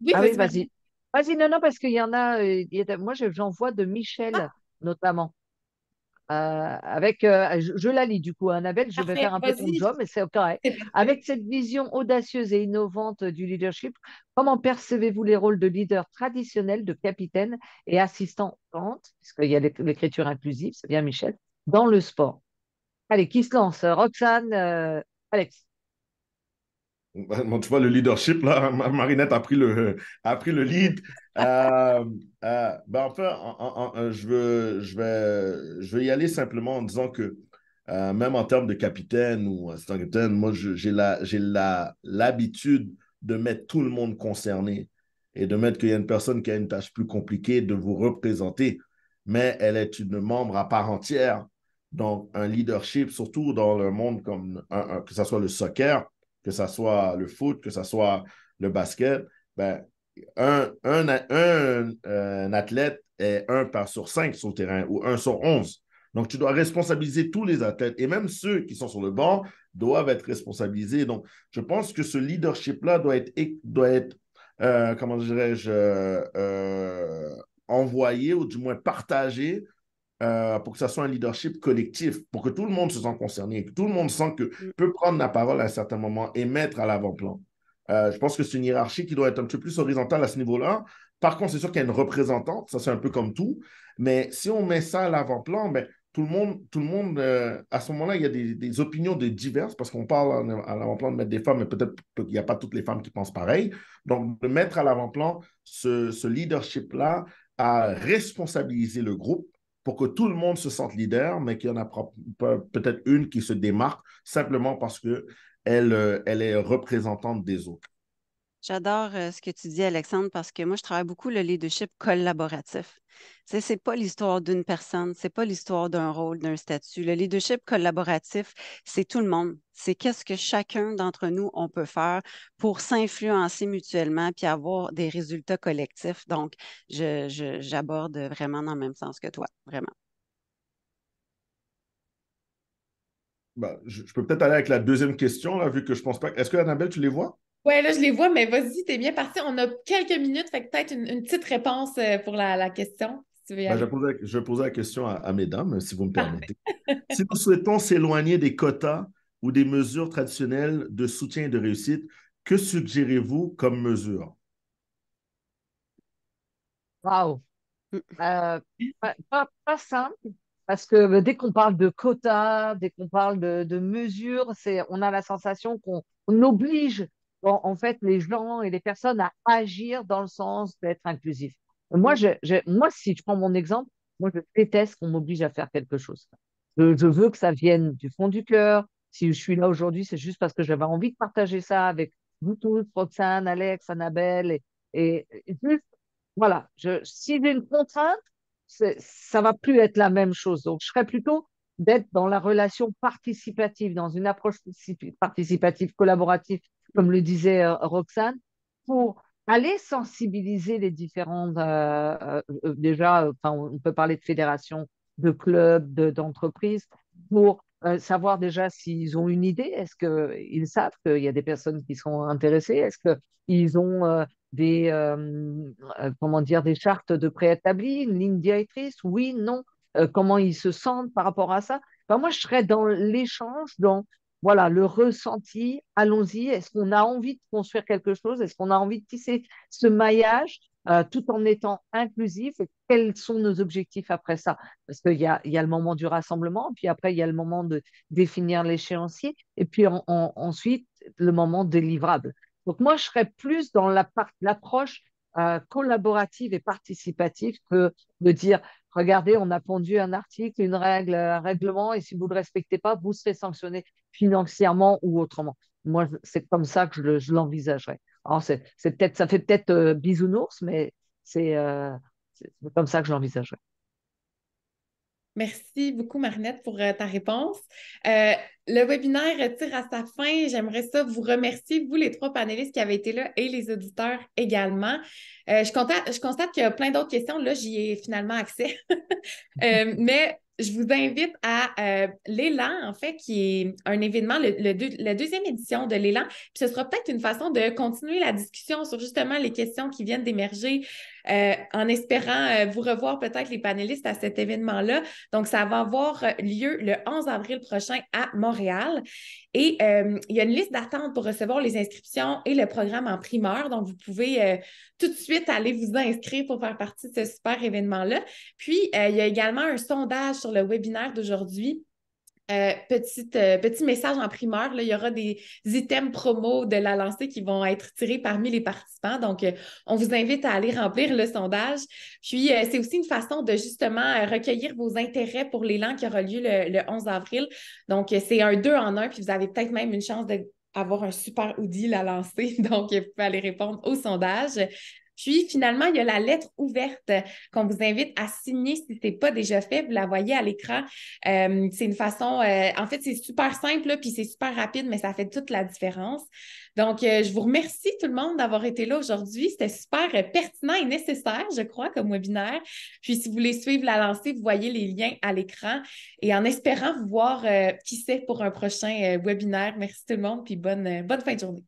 oui ah vas-y.
Vas-y, ah, non, non, parce qu'il y en a, euh, moi j'en vois de Michel ah. notamment. Euh, avec, euh, je, la lis du coup, hein, Annabelle, je vais faire un peu ton mais c'est correct. Avec cette vision audacieuse et innovante du leadership, comment percevez-vous les rôles de leader traditionnel, de capitaine et assistant, puisqu'il y a l'écriture inclusive, c'est bien Michel, dans le sport? Allez, qui se lance? Roxane, Alex.
[laughs] tu vois, le leadership, là, [laughs] Marinette a pris le, pris le lead. Euh, euh, ben, enfin, en, euh, je, je, vais, je vais y aller simplement en disant que même en termes de capitaine ou assistant capitaine, moi, j'ai l'habitude de mettre tout le monde concerné et de mettre qu'il y a une personne qui a une tâche plus compliquée de vous représenter, mais elle est une membre à part entière. dans un leadership, surtout dans le monde comme que ce soit le soccer, que ce soit le foot, que ce soit le basket, ben, un, un, athlète est un par sur cinq sur le terrain ou un sur onze. Donc, tu dois responsabiliser tous les athlètes et même ceux qui sont sur le banc doivent être responsabilisés. Donc, je pense que ce leadership-là doit être, doit être euh, comment dirais-je, euh, envoyé ou du moins partagé euh, pour que ça soit un leadership collectif, pour que tout le monde se sente concerné, que tout le monde sent que mm. peut prendre la parole à un certain moment et mettre à l'avant-plan. Euh, je pense que c'est une hiérarchie qui doit être un peu plus horizontale à ce niveau-là. Par contre, c'est sûr qu'il y a une représentante, ça c'est un peu comme tout, mais si on met ça à l'avant-plan, ben, tout le monde, tout le monde euh, à ce moment-là, il y a des, opinions de diverses, parce qu'on parle à, l'avant-plan de mettre des femmes, mais peut-être qu'il n'y a pas toutes les femmes qui pensent pareil. Donc, de mettre à l'avant-plan ce, ce leadership-là, à responsabiliser le groupe, pour que tout le monde se sente leader, mais qu'il y en a peut-être une qui se démarque simplement parce qu'elle euh, elle est représentante des autres.
J'adore euh, ce que tu dis, Alexandre, parce que moi, je travaille beaucoup le leadership collaboratif c'est pas l'histoire d'une personne, c'est pas l'histoire d'un rôle, d'un statut. Le leadership collaboratif, c'est tout le monde. C'est qu'est-ce que chacun d'entre nous on peut faire pour s'influencer mutuellement puis avoir des résultats collectifs. Donc, j'aborde vraiment dans le même sens que toi, vraiment.
Ben, je, peux peut-être aller avec la deuxième question, là, vu que je pense pas. Est-ce que Annabelle, tu les vois?
Oui,
là, je les vois, mais vas-y, t'es bien parti. On a quelques minutes, fait peut-être une, petite réponse euh, pour la question. Ben,
je, vais la question à, mesdames, si vous me permettez. si nous souhaitons s'éloigner des quotas ou des mesures traditionnelles de soutien et de réussite, que suggérez-vous comme mesure?
Wow! Hmm. Euh, pas, simple, parce que ben, dès qu'on parle de quotas, dès qu'on parle de, mesures, on a la sensation qu'on oblige en, fait les gens et les personnes à agir dans le sens d'être inclusifs. Moi, mm. je, je, moi, si je prends mon exemple, moi, je déteste qu'on m'oblige à faire quelque chose. Je, veux que ça vienne du fond du cœur. Si je suis là aujourd'hui, c'est juste parce que j'avais envie de partager ça avec vous tous, Roxane, Alex, Annabelle. Et, et, juste, voilà, je, si j'ai une contrainte, ça va plus être la même chose. Donc, je serais plutôt d'être dans la relation participative, dans une approche participative, collaborative, comme le disait euh, Roxane, pour aller sensibiliser les différentes, euh, euh, euh, déjà, enfin, on peut parler de fédérations, de clubs, d'entreprises, pour savoir déjà s'ils ont une idée, est-ce qu'ils savent qu'il y a des personnes qui sont intéressées, est-ce qu'ils ont des, comment dire, des chartes de préétablies une ligne directrice, oui, non, comment ils se sentent par rapport à ça. Enfin, moi, je serais dans l'échange, dans voilà, le ressenti, allons-y, est-ce qu'on a envie de construire quelque chose, est-ce qu'on a envie de tisser ce maillage euh, tout en étant inclusif et quels sont nos objectifs après ça Parce qu'il y a, y a, le moment du rassemblement, puis après, il y a le moment de définir l'échéancier, et puis ensuite, le moment délivrable. Donc moi, je serais plus dans l'approche euh, collaborative et participative que de dire regardez, on a pondu un article, une règle, euh, un règlement, et si vous ne le respectez pas, vous serez sanctionné financièrement ou autrement. Moi, c'est comme ça que je l'envisagerais. Alors, c'est, peut-être, ça fait peut-être bisounours, mais c'est, comme ça que je l'envisagerais.
Merci beaucoup, Marinette, pour euh, ta réponse. Euh, le webinaire tire à sa fin. J'aimerais ça vous remercier, vous, les trois panélistes qui avez été là et les auditeurs également. Euh, je, constate, je qu'il y a plein d'autres questions. Là, j'y ai finalement accès. [laughs] mais je vous invite à l'élan, en fait, qui est un événement, le, la deuxième édition de l'élan. Puis ce sera peut-être une façon de continuer la discussion sur justement les questions qui viennent d'émerger, euh, en espérant euh, vous revoir peut-être les panélistes à cet événement-là. Donc, ça va avoir euh, lieu le 11 avril prochain à Montréal. Et il y a une liste d'attente pour recevoir les inscriptions et le programme en primeur. Donc, vous pouvez tout de suite aller vous inscrire pour faire partie de ce super événement-là. Puis, il y a également un sondage sur le webinaire d'aujourd'hui euh, petite, euh, petit message en primeur, là, il y aura des items promo de la lancée qui vont être tirés parmi les participants. Donc, euh, on vous invite à aller remplir le sondage. Puis, c'est aussi une façon de justement recueillir vos intérêts pour l'élan qui aura lieu le, 11 avril. Donc, c'est un deux en un, puis vous avez peut-être même une chance d'avoir un super Audi à lancer. [laughs] Donc, vous pouvez aller répondre au sondage. Puis finalement, il y a la lettre ouverte qu'on vous invite à signer si ce n'est pas déjà fait. Vous la voyez à l'écran. Euh, c'est une façon, euh, en fait, c'est super simple, puis c'est super rapide, mais ça fait toute la différence. Donc, euh, je vous remercie tout le monde d'avoir été là aujourd'hui. C'était super pertinent et nécessaire, je crois, comme webinaire. Puis si vous voulez suivre la lancée, vous voyez les liens à l'écran et en espérant vous voir, qui sait, pour un prochain webinaire. Merci tout le monde, puis bonne, bonne fin de journée.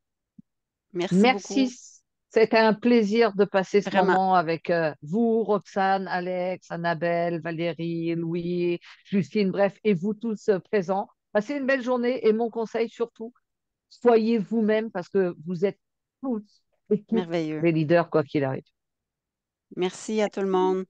Merci.
Merci. C'était un plaisir de passer ce Vraiment. moment avec euh, vous, Roxane, Alex, Annabelle, Valérie, Louis, Justine, bref, et vous tous euh, présents. Passez une belle journée et mon conseil surtout, soyez vous-même parce que vous êtes tous, des les leaders quoi qu'il arrive.
Merci à tout le
monde.